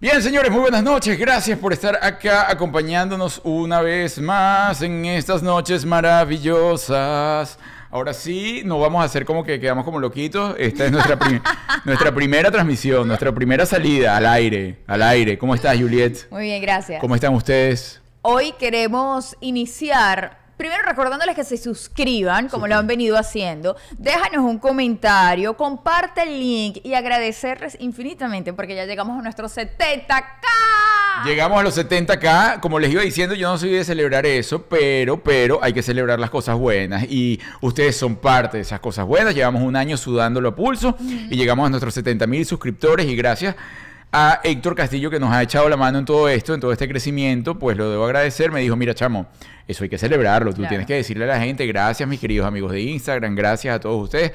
Bien, señores, muy buenas noches. Gracias por estar acá acompañándonos una vez más en estas noches maravillosas. Ahora sí, nos vamos a hacer como que quedamos como loquitos. Esta es nuestra, nuestra primera transmisión, nuestra primera salida al aire, al aire. ¿Cómo estás, Juliet? Muy bien, gracias. ¿Cómo están ustedes? Hoy queremos iniciar Primero recordándoles que se suscriban, como lo han venido haciendo. Déjanos un comentario, comparte el link y agradecerles infinitamente porque ya llegamos a nuestros 70k. Llegamos a los 70k, como les iba diciendo, yo no soy de celebrar eso, pero, pero hay que celebrar las cosas buenas y ustedes son parte de esas cosas buenas. Llevamos un año sudándolo a pulso y llegamos a nuestros 70 mil suscriptores y gracias a Héctor Castillo que nos ha echado la mano en todo esto, en todo este crecimiento, pues lo debo agradecer. Me dijo, mira, chamo, eso hay que celebrarlo. Tú tienes que decirle a la gente, gracias mis queridos amigos de Instagram, gracias a todos ustedes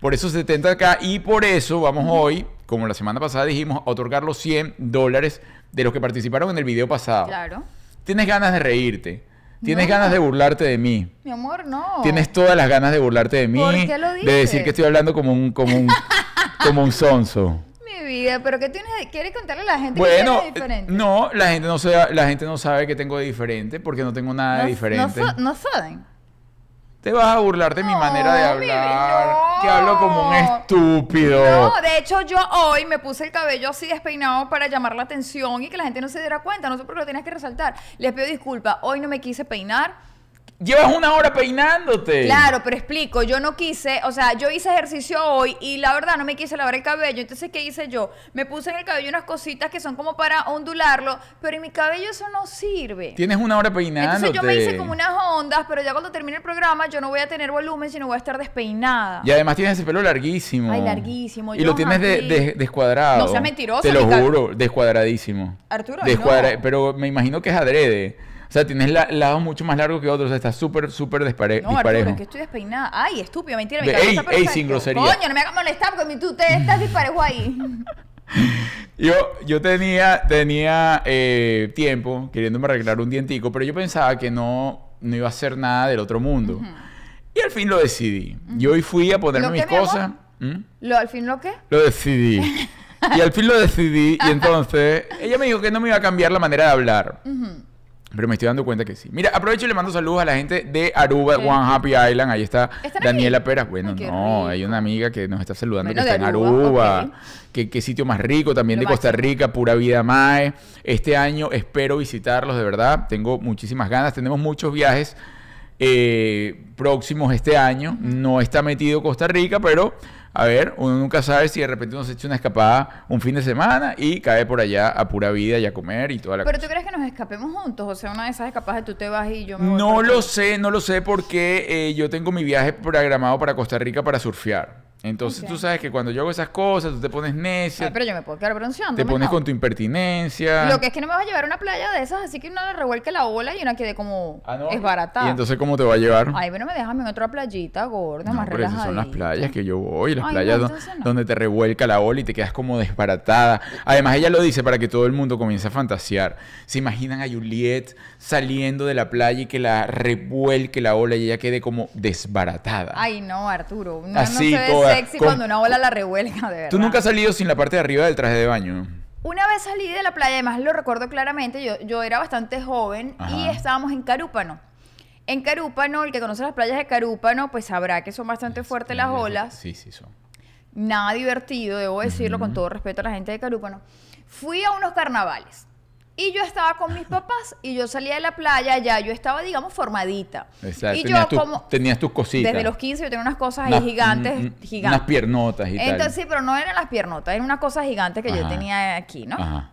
por esos 70k y por eso vamos hoy, como la semana pasada dijimos, a otorgar los 100 dólares de los que participaron en el video pasado. Claro. Tienes ganas de reírte. Tienes ganas de burlarte de mí. Mi amor, no. Tienes todas las ganas de burlarte de mí. De decir que estoy hablando como un, como un, como un sonso mi vida, pero ¿qué tienes? ¿Quieres contarle a la gente que tienes de eh, diferente? No, la gente no, sabe, la gente no sabe que tengo de diferente porque no tengo nada de diferente. No, saben. Te vas a burlar de mi manera de hablar. que hablo como un estúpido. No, de hecho, yo hoy me puse el cabello así despeinado para llamar la atención y que la gente no se diera cuenta. No sé por lo tienes que resaltar. Les pido disculpas. Hoy no me quise peinar. Llevas una hora peinándote. Claro, pero explico, yo no quise, o sea, yo hice ejercicio hoy y la verdad no me quise lavar el cabello. Entonces, ¿qué hice yo? Me puse en el cabello unas cositas que son como para ondularlo, pero en mi cabello eso no sirve. Tienes una hora peinándote. Entonces yo me hice como unas ondas, pero ya cuando termine el programa yo no voy a tener volumen, sino voy a estar despeinada. Y además tienes ese pelo larguísimo. Ay, larguísimo. Y lo tienes descuadrado. No seas mentiroso. Te lo juro, descuadradísimo. Arturo, no. Pero me imagino que es adrede. O sea, tienes la, lado mucho más largo que otros. O sea, estás súper, súper disparejo. no, disparejo. es que estoy despeinada. Ay, estúpido, mentira. Mi ey, ey, sin grosería. Coño, no me hagas molestar porque tú te estás disparejo ahí. yo, yo tenía, tenía eh, tiempo queriéndome arreglar un dientico, pero yo pensaba que no, no iba a hacer nada del otro mundo. Y al fin lo decidí. Yo hoy fui a ponerme mis cosas. ¿Mm? ¿Lo, ¿Al fin lo qué? Lo decidí. y al fin lo decidí. Y entonces ella me dijo que no me iba a cambiar la manera de hablar. Uh pero me estoy dando cuenta que sí. Mira, aprovecho y le mando saludos a la gente de Aruba, One Happy Island. Ahí está Daniela Peras. Bueno, no, hay una amiga que nos está saludando que está en Aruba. Qué, sitio más rico, también de Costa Rica, pura vida mae. Este año espero visitarlos, de verdad. Tengo muchísimas ganas. Tenemos muchos viajes eh, próximos este año. No está metido Costa Rica, pero a ver, uno nunca sabe si de repente uno se echa una escapada un fin de semana y cae por allá a pura vida y a comer y toda la Pero tú crees que nos escapemos juntos, o sea, una de esas escapadas tú te vas y yo me voy No lo sé, no lo sé porque eh, yo tengo mi viaje programado para Costa Rica para surfear. Entonces tú sabes que cuando yo hago esas cosas, tú te pones necia. pero yo me puedo quedar bronceando. Te pones con tu impertinencia. Lo que es que no me vas a llevar a una playa de esas, así que una le revuelque la ola y una quede como desbaratada. Ah, ¿Y entonces cómo te va a llevar? Ay, bueno, me dejas en otra playita gorda, no, más pero esas son las playas que yo voy, las playas donde, te revuelca la ola y te quedas como desbaratada. Además, ella lo dice para que todo el mundo comience a fantasear. Se imaginan a Juliet saliendo de la playa y que la revuelque la ola y ella quede como desbaratada. Ay, no, Arturo. así, toda sexy cuando una ola la revuelca, de verdad. Tú nunca has salido sin la parte de arriba del traje de baño. Una vez salí de la playa, además lo recuerdo claramente, yo, yo era bastante joven y estábamos en Carúpano. En Carúpano, el que conoce las playas de Carúpano, pues sabrá que son bastante fuertes las olas. Sí, sí, son. Nada divertido, debo decirlo con todo respeto a la gente de Carúpano. Fui a unos carnavales. Y yo estaba con mis papás y yo salía de la playa, ya yo estaba, digamos, formadita. Exacto. Y yo como... Tenías tus cositas. Desde los 15 yo tenía unas cosas ahí gigantes, gigantes. Unas piernotas y Entonces, sí, pero no eran las piernotas, eran unas cosas gigantes que yo tenía aquí, ¿no? Ajá.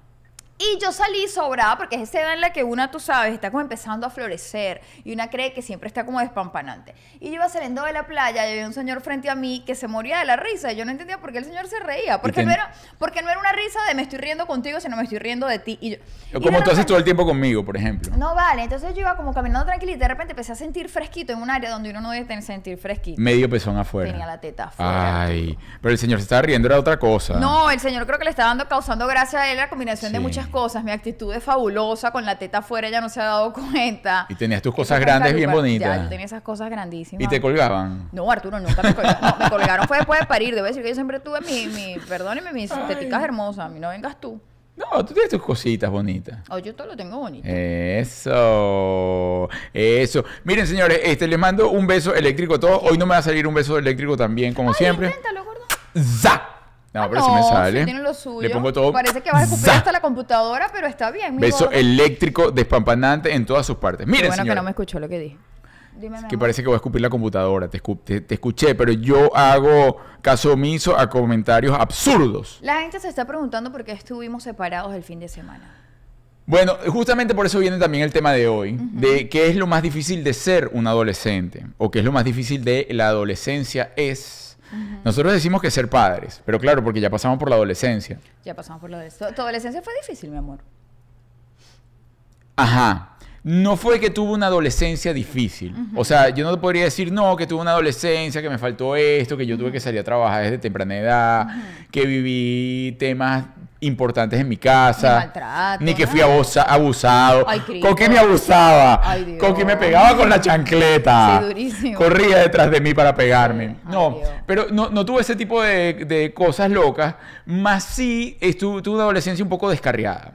Y yo salí sobrada porque es esa edad en la que una, tú sabes, está como empezando a florecer y una cree que siempre está como despampanante. Y yo iba saliendo de la playa y había un señor frente a mí que se moría de la risa y yo no entendía por qué el señor se reía. Porque, no, era, porque no era una risa de me estoy riendo contigo, sino me estoy riendo de ti. Y como tú haces todo el tiempo conmigo, por ejemplo. No vale, entonces yo iba como caminando tranquila y de repente empecé a sentir fresquito en un área donde uno no debe sentir fresquito. Medio pezón afuera. Tenía la teta afuera. Ay, pero el señor se estaba riendo, era otra cosa. No, el señor creo que le estaba dando, causando gracia a él la combinación de muchas cosas. Mi actitud es fabulosa, con la teta afuera ya no se ha dado cuenta. Y tenías tus cosas grandes bien bonitas. Ya, tenía esas cosas grandísimas. ¿Y te colgaban? No, Arturo, nunca me colgaron. No, me colgaron fue después de parir. Debo decir que yo siempre tuve mi, mi perdóneme, mis Ay. teticas hermosas. No vengas tú. No, tú tienes tus cositas bonitas. Oh, yo todo lo tengo bonito. Eso. Eso. Miren, señores, este, les mando un beso eléctrico a todos. Hoy no me va a salir un beso eléctrico también, como Ay, siempre. Inténtalo, gordo. ¡Zac! No, ah, pero si me sale. Parece que va a escupir hasta la computadora, pero está bien. Beso eléctrico, despampanante en todas sus partes. Miren, bueno que no me escuchó lo que dije. Dime, que parece que voy a escupir la computadora. Te, escuché, pero yo hago caso omiso a comentarios absurdos. La gente se está preguntando por qué estuvimos separados el fin de semana. Bueno, justamente por eso viene también el tema de hoy, de qué es lo más difícil de ser un adolescente, o qué es lo más difícil de la adolescencia es nosotros decimos que ser padres, pero claro, porque ya pasamos por la adolescencia. Ya pasamos por la adolescencia. ¿Tu adolescencia fue difícil, mi amor? Ajá. No fue que tuve una adolescencia difícil. O sea, yo no te podría decir, no, que tuve una adolescencia, que me faltó esto, que yo tuve que salir a trabajar desde temprana edad, que viví temas importantes en mi casa. ni que fui abusado. con que me abusaba. con que me pegaba con la chancleta. Corría detrás de mí para pegarme. no, pero no, tuve ese tipo de, cosas locas. Más sí tuve una adolescencia un poco descarriada.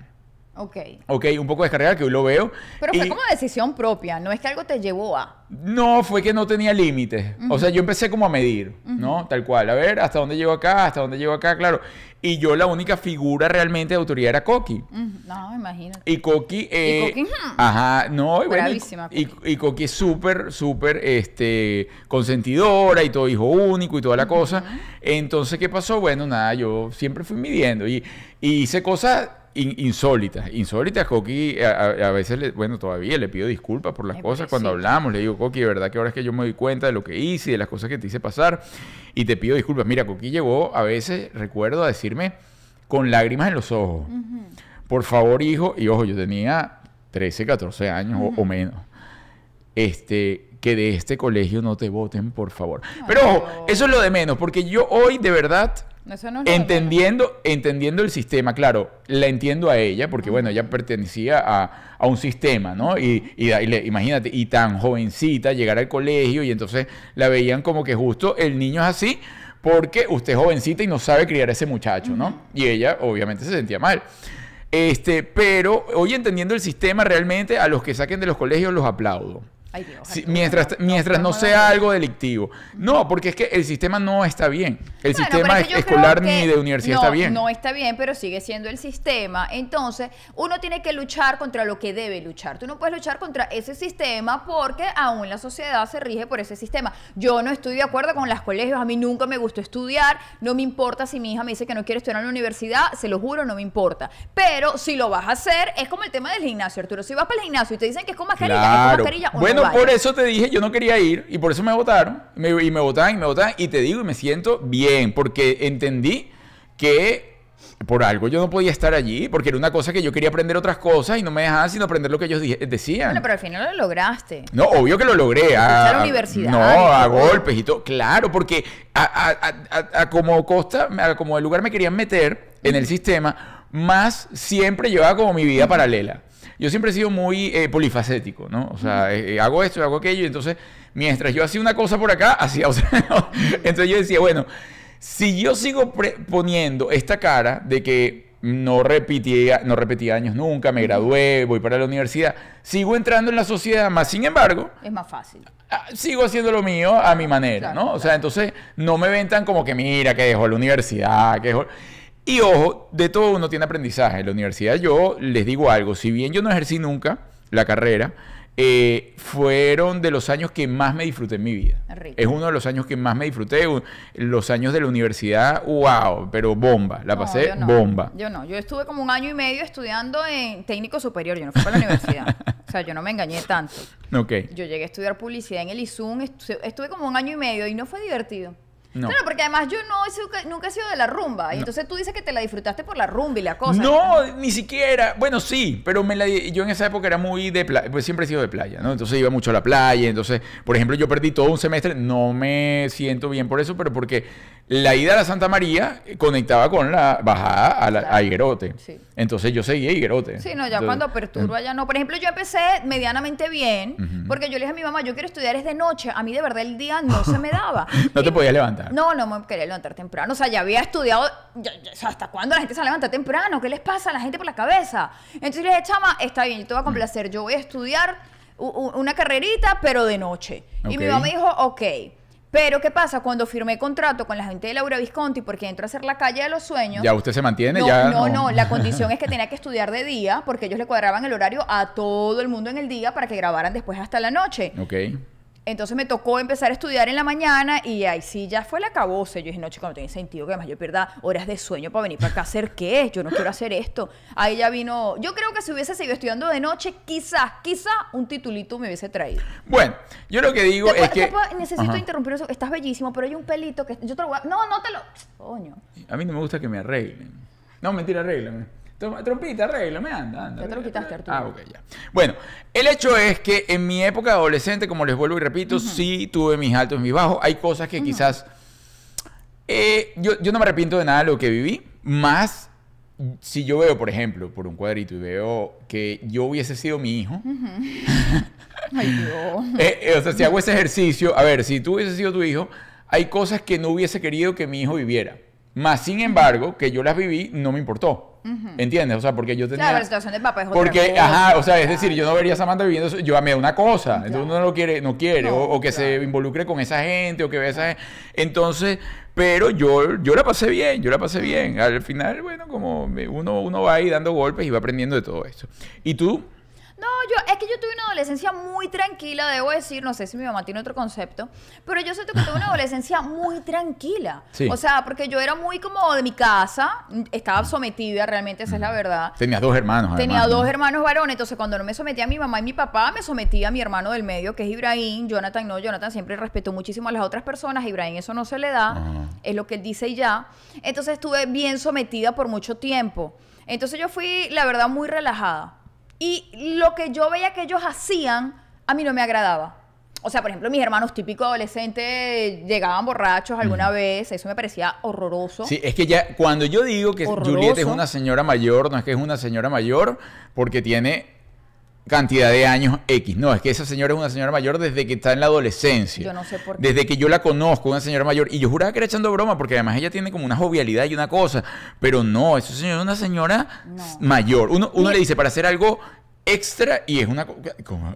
Ok. Ok, un poco descargada, que hoy lo veo. Pero fue como decisión propia, no es que algo te llevó a. No, fue que no tenía límites. O sea, yo empecé como a medir, ¿no? Tal cual, a ver, hasta dónde llego acá, hasta dónde llego acá, claro. Y yo la única figura realmente de autoridad era Coqui. No, imagínate. Y Coqui... y eh, Coqui, Ajá, no, y y, Coqui es súper, súper este, consentidora y todo hijo único y toda la cosa. Entonces, ¿qué pasó? Bueno, nada, yo siempre fui midiendo y, y hice cosas Insólita, insólitas, insólitas. Coqui a, veces, bueno, todavía le pido disculpas por las cosas. Cuando hablamos, le digo, Coqui, de verdad que ahora es que yo me doy cuenta de lo que hice, de las cosas que te hice pasar, y te pido disculpas. Mira, Coqui llegó a veces, recuerdo, a decirme con lágrimas en los ojos. Por favor, hijo, y ojo, yo tenía 13, 14 años o, menos. Este, que de este colegio no te voten, por favor. Pero ojo, eso es lo de menos, porque yo hoy de verdad entendiendo, entendiendo el sistema, claro, la entiendo a ella, porque bueno, ella pertenecía a, un sistema, ¿no? Y, imagínate, y tan jovencita, llegar al colegio y entonces la veían como que justo el niño es así porque usted es jovencita y no sabe criar a ese muchacho, ¿no? Y ella obviamente se sentía mal. Este, pero hoy entendiendo el sistema realmente a los que saquen de los colegios los aplaudo mientras no, mientras no, sea algo delictivo. No, porque es que el sistema no está bien. El sistema escolar ni de universidad está bien. No está bien, pero sigue siendo el sistema. Entonces, uno tiene que luchar contra lo que debe luchar. Tú no puedes luchar contra ese sistema porque aún la sociedad se rige por ese sistema. Yo no estoy de acuerdo con los colegios. A mí nunca me gustó estudiar. No me importa si mi hija me dice que no quiere estudiar en la universidad. Se lo juro, no me importa. Pero si lo vas a hacer, es como el tema del gimnasio, Arturo. Si vas para el gimnasio y te dicen que es con mascarilla, es con mascarilla. Bueno, por eso te dije, yo no quería ir y por eso me votaron. y me votaron y me votaron. Y te digo, y me siento bien, porque entendí que por algo yo no podía estar allí, porque era una cosa que yo quería aprender otras cosas y no me dejaban sino aprender lo que ellos decían. Bueno, pero al final lo lograste. No, obvio que lo logré. A, universidad. No, a golpes y todo. Claro, porque a, como Costa, a como el lugar me querían meter en el sistema, más siempre llevaba como mi vida paralela yo siempre he sido muy eh, polifacético, ¿no? O sea, eh, hago esto, hago aquello, y entonces mientras yo hacía una cosa por acá, hacía otra. entonces yo decía, bueno, si yo sigo poniendo esta cara de que no repetía, no repetía años nunca, me gradué, voy para la universidad, sigo entrando en la sociedad, más sin embargo... Es más fácil. Ah, sigo haciendo lo mío a mi manera, ¿no? O sea, entonces no me ventan como que mira, que dejó la universidad, que dejó... Y ojo, de todo uno tiene aprendizaje. En la universidad yo les digo algo, si bien yo no ejercí nunca la carrera, eh, fueron de los años que más me disfruté en mi vida. Es uno de los años que más me disfruté. Los años de la universidad, wow, pero bomba, la pasé bomba. Yo no, yo estuve como un año y medio estudiando en técnico superior, yo no fui para la universidad. o sea, yo no me engañé tanto. Yo llegué a estudiar publicidad en el ISUN, estuve como un año y medio y no fue divertido. No. Claro, porque además yo no nunca he sido de la rumba. Y entonces tú dices que te la disfrutaste por la rumba y la cosa. No, ni siquiera. Bueno, sí, pero me la, yo en esa época era muy de playa. Pues siempre he sido de playa, ¿no? Entonces iba mucho a la playa. Entonces, por ejemplo, yo perdí todo un semestre. No me siento bien por eso, pero porque la ida a la Santa María conectaba con la bajada a, la, Entonces yo seguía Higuerote. Sí, no, ya cuando perturba ya no. Por ejemplo, yo empecé medianamente bien, porque yo le dije a mi mamá, yo quiero estudiar es de noche. A mí de verdad el día no se me daba. no te podías levantar. No, no me quería levantar temprano. O sea, ya había estudiado. ¿Hasta cuándo la gente se levanta temprano? ¿Qué les pasa a la gente por la cabeza? Entonces le dije, chama, está bien, yo te voy a complacer. Yo voy a estudiar una carrerita, pero de noche. Y mi mamá dijo, ok. Pero ¿qué pasa? Cuando firmé contrato con la gente de Laura Visconti porque entro a hacer la calle de los sueños. ¿Ya usted se mantiene? No, ya, no, no, no, La condición es que tenía que estudiar de día porque ellos le cuadraban el horario a todo el mundo en el día para que grabaran después hasta la noche. Ok. Entonces me tocó empezar a estudiar en la mañana y ahí sí ya fue la cabose. Yo dije, no, chico, no tiene sentido que además yo pierda horas de sueño para venir para acá a hacer qué. Yo no quiero hacer esto. Ahí ya vino. Yo creo que si hubiese seguido estudiando de noche, quizás, quizás un titulito me hubiese traído. Bueno, yo lo que digo es que. necesito interrumpir eso. Estás bellísimo, pero hay un pelito que. Yo te lo voy a... No, no te lo. Coño. A mí no me gusta que me arreglen. No, mentira, arreglen Trompita, arregla, me anda, te Ah, ok, ya. Bueno, el hecho es que en mi época adolescente, como les vuelvo y repito, sí tuve mis altos y mis bajos. Hay cosas que quizás. Eh, yo, no me arrepiento de nada de lo que viví, más si yo veo, por ejemplo, por un cuadrito y veo que yo hubiese sido mi hijo. Ay, Dios. Eh, eh, o sea, si hago ese ejercicio, a ver, si tú hubieses sido tu hijo, hay cosas que no hubiese querido que mi hijo viviera. Más sin embargo, que yo las viví, no me importó. ¿Entiendes? O sea, porque yo tenía... Claro, la situación de papá es Porque, ajá, o sea, es decir, yo no vería a Samantha viviendo eso, yo amé una cosa, entonces uno no lo quiere, no quiere, o, que se involucre con esa gente, o que vea esa gente. Entonces, pero yo, yo la pasé bien, yo la pasé bien. Al final, bueno, como uno, uno va ahí dando golpes y va aprendiendo de todo esto. ¿Y tú? No, yo, es que yo tuve una adolescencia muy tranquila, debo decir, no sé si mi mamá tiene otro concepto, pero yo siento que tuve una adolescencia muy tranquila. O sea, porque yo era muy como de mi casa, estaba sometida realmente, esa es la verdad. tenía dos hermanos. Tenía dos hermanos varones, entonces cuando no me sometía a mi mamá y mi papá, me sometía a mi hermano del medio, que es Ibrahim, Jonathan no, Jonathan siempre respetó muchísimo a las otras personas, Ibrahim eso no se le da, es lo que él dice ya. Entonces estuve bien sometida por mucho tiempo. Entonces yo fui, la verdad, muy relajada. Y lo que yo veía que ellos hacían, a mí no me agradaba. O sea, por ejemplo, mis hermanos típicos adolescentes llegaban borrachos alguna vez, eso me parecía horroroso. Sí, es que ya cuando yo digo que Juliette es una señora mayor, no es que es una señora mayor, porque tiene cantidad de años X. No, es que esa señora es una señora mayor desde que está en la adolescencia. Yo no sé por qué. Desde que yo la conozco, una señora mayor. Y yo juraba que era echando broma, porque además ella tiene como una jovialidad y una cosa. Pero no, esa señora es una señora mayor. Uno, uno le dice para hacer algo extra y es una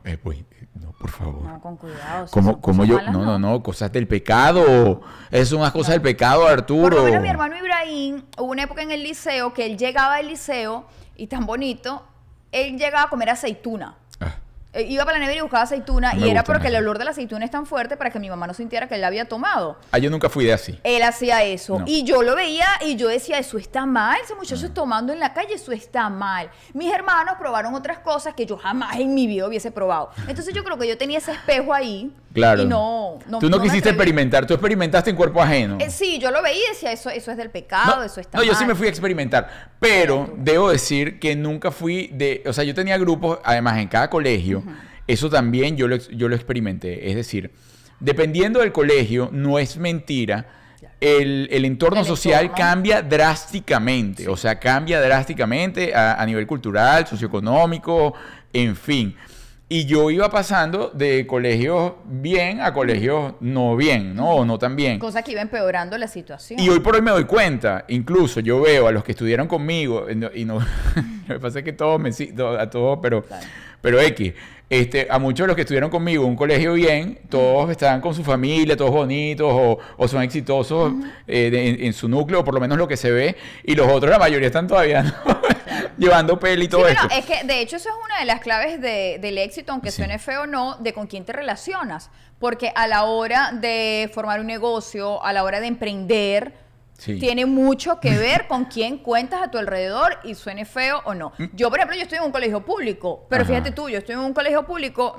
eh, pues, no por favor no, con cuidado como como yo no no no cosas del pecado es unas cosas del pecado Arturo por lo mi hermano Ibrahim hubo una época en el liceo que él llegaba al liceo y tan bonito él llega a comer aceituna. Eh, iba para la nevera y buscaba aceituna y era porque el olor de la aceituna es tan fuerte para que mi mamá no sintiera que él la había tomado. Ah, yo nunca fui de así. Él hacía eso. Y yo lo veía y yo decía, eso está mal, ese muchacho es mm. tomando en la calle, eso está mal. Mis hermanos probaron otras cosas que yo jamás en mi vida hubiese probado. Entonces yo creo que yo tenía ese espejo ahí. Claro. Y no, no Tú no, quisiste experimentar, tú experimentaste en cuerpo ajeno. Eh, sí, yo lo veía y decía, eso, eso es del pecado, eso está mal. No, yo sí me fui a experimentar, pero debo decir que nunca fui de, o sea, yo tenía grupos, además en cada colegio, eso también yo lo, yo lo experimenté. Es decir, dependiendo del colegio, no es mentira. El, entorno social cambia drásticamente, o sea, cambia drásticamente a, nivel cultural, socioeconómico, en fin. Y yo iba pasando de colegios bien a colegios no bien, ¿no? O no tan bien. Cosa que iba empeorando la situación. Y hoy por hoy me doy cuenta, incluso yo veo a los que estudiaron conmigo, eh, y no, pasa que todos me a todos, pero, pero X. Este, a muchos de los que estuvieron conmigo, un colegio bien, todos están con su familia, todos bonitos o, son exitosos eh, en, su núcleo, por lo menos lo que se ve, y los otros, la mayoría están todavía llevando peli y todo sí, es que de hecho eso es una de las claves del éxito, aunque suene feo o no, de con quién te relacionas, porque a la hora de formar un negocio, a la hora de emprender, tiene mucho que ver con quién cuentas a tu alrededor y suene feo o no. Mm. Yo, por ejemplo, yo estoy en un colegio público, pero fíjate tú, yo estoy en un colegio público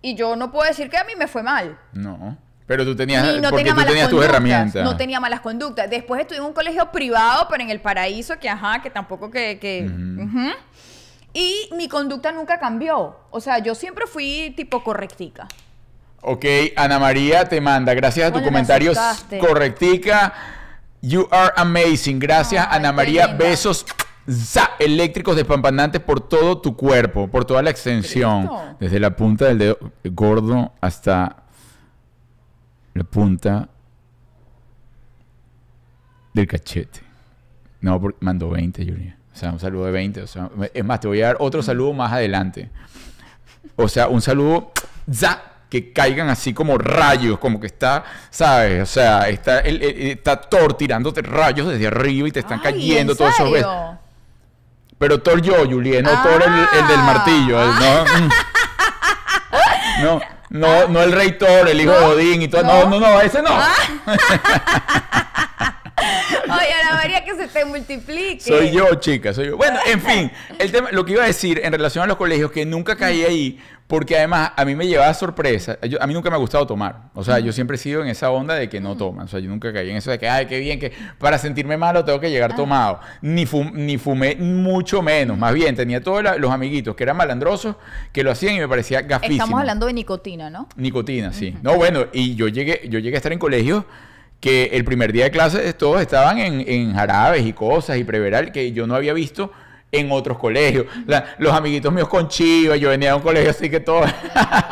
y yo no puedo decir que a mí me fue mal. No. Pero tú tenías, porque tú tenías tus herramientas. No tenía malas conductas. Después estuve en un colegio privado, pero en el paraíso, que ajá, que tampoco que... Y mi conducta nunca cambió. O sea, yo siempre fui tipo correctica. Ok, Ana María te manda, gracias a tu comentario, correctica. You are amazing. Gracias, Ana María. Besos za, eléctricos despampanantes por todo tu cuerpo, por toda la extensión. Desde la punta del dedo gordo hasta la punta del cachete. No, mando 20, Julia. O sea, un saludo de 20. O sea, es más, te voy a dar otro saludo más adelante. O sea, un saludo za, que caigan así como rayos, como que está, ¿sabes? O sea, está, el, está Thor tirándote rayos desde arriba y te están cayendo todos esos Pero Thor yo, Julien, no Thor el, del ah. martillo, ¿no? Mm. No, no, no el rey Thor, el hijo de Odín y todo. No, no, no, ese no. Ah. Oye, la María, que se te multiplique. Soy yo, chica, soy yo. Bueno, en fin, el tema, lo que iba a decir en relación a los colegios, que nunca caí ahí, porque además a mí me llevaba sorpresa. a mí nunca me ha gustado tomar. O sea, yo siempre he sido en esa onda de que no toman. O sea, yo nunca caí en eso de que, ay, qué bien, que para sentirme malo tengo que llegar ah. tomado. Ni, ni fumé mucho menos. Más bien, tenía todos los amiguitos que eran malandrosos, que lo hacían y me parecía gafísimo. Estamos hablando de nicotina, ¿no? Nicotina, sí. No, bueno, y yo llegué, yo llegué a estar en colegios que el primer día de clases todos estaban en, en jarabes y cosas y preveral que yo no había visto en otros colegios. los amiguitos míos con chivas, yo venía a un colegio así que todos,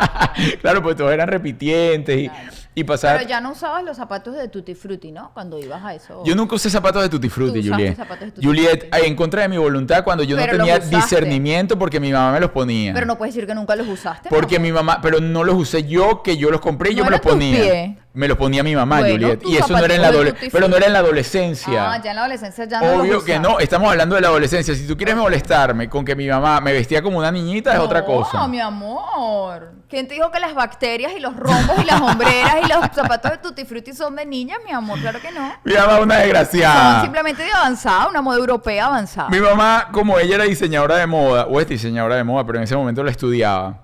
claro, pues todos eran repitientes y... Pero ya no usabas los zapatos de Tutti Frutti, ¿no? Cuando ibas a eso. Yo nunca usé zapatos de Tutti Frutti, Juliet. Juliet, en contra de mi voluntad, cuando yo no tenía discernimiento porque mi mamá me los ponía. Pero no puedes decir que nunca los usaste. Porque mi mamá, pero no los usé yo, que yo los compré y yo me los ponía. Me los ponía mi mamá, Juliet. Y eso no era en la adolescencia. Pero no era en la adolescencia. Ah, ya en la adolescencia ya no. Obvio que no, estamos hablando de la adolescencia. Si tú quieres molestarme con que mi mamá me vestía como una niñita, es otra cosa. No, mi amor. ¿Quién te dijo que las bacterias y los rombos y las hombreras y los zapatos de Tutti Frutti son de niña, mi amor? Claro que no. Mi mamá una desgraciada. simplemente de avanzada, una moda europea avanzada. Mi mamá, como ella era diseñadora de moda, o es diseñadora de moda, pero en ese momento la estudiaba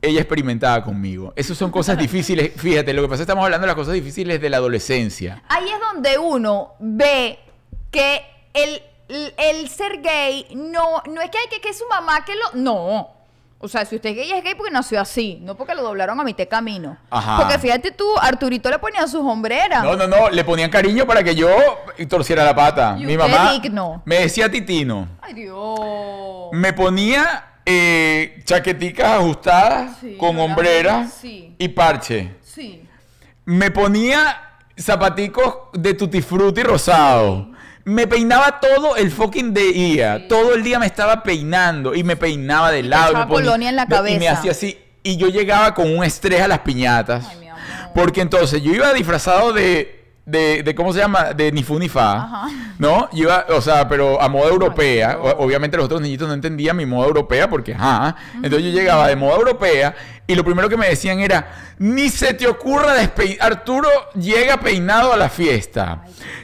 ella experimentaba conmigo. Esas son cosas difíciles. Fíjate, lo que pasa es que estamos hablando de las cosas difíciles de la adolescencia. Ahí es donde uno ve que el, el ser gay no, no es que, hay que, que su mamá que lo... No, o sea, si usted es gay, es gay porque nació así, no porque lo doblaron a mitad camino. Ajá. Porque fíjate tú, Arturito le ponía sus hombreras. No, no, no, le ponían cariño para que yo torciera la pata. Mi mamá me decía titino. Ay, Dios. Me ponía eh, chaqueticas ajustadas con hombreras y parche. Sí. Me ponía zapaticos de tutti y rosado me peinaba todo el fucking día. Todo el día me estaba peinando y me peinaba de lado. la cabeza. Y me hacía así. Y yo llegaba con un estrés a las piñatas. Porque entonces yo iba disfrazado de de, ¿cómo se llama? De ni fu ni fa, ¿no? Iba, o sea, pero a moda europea. obviamente los otros niñitos no entendían mi moda europea porque, ajá. Entonces yo llegaba de moda europea y lo primero que me decían era, ni se te ocurra despeinar, Arturo llega peinado a la fiesta.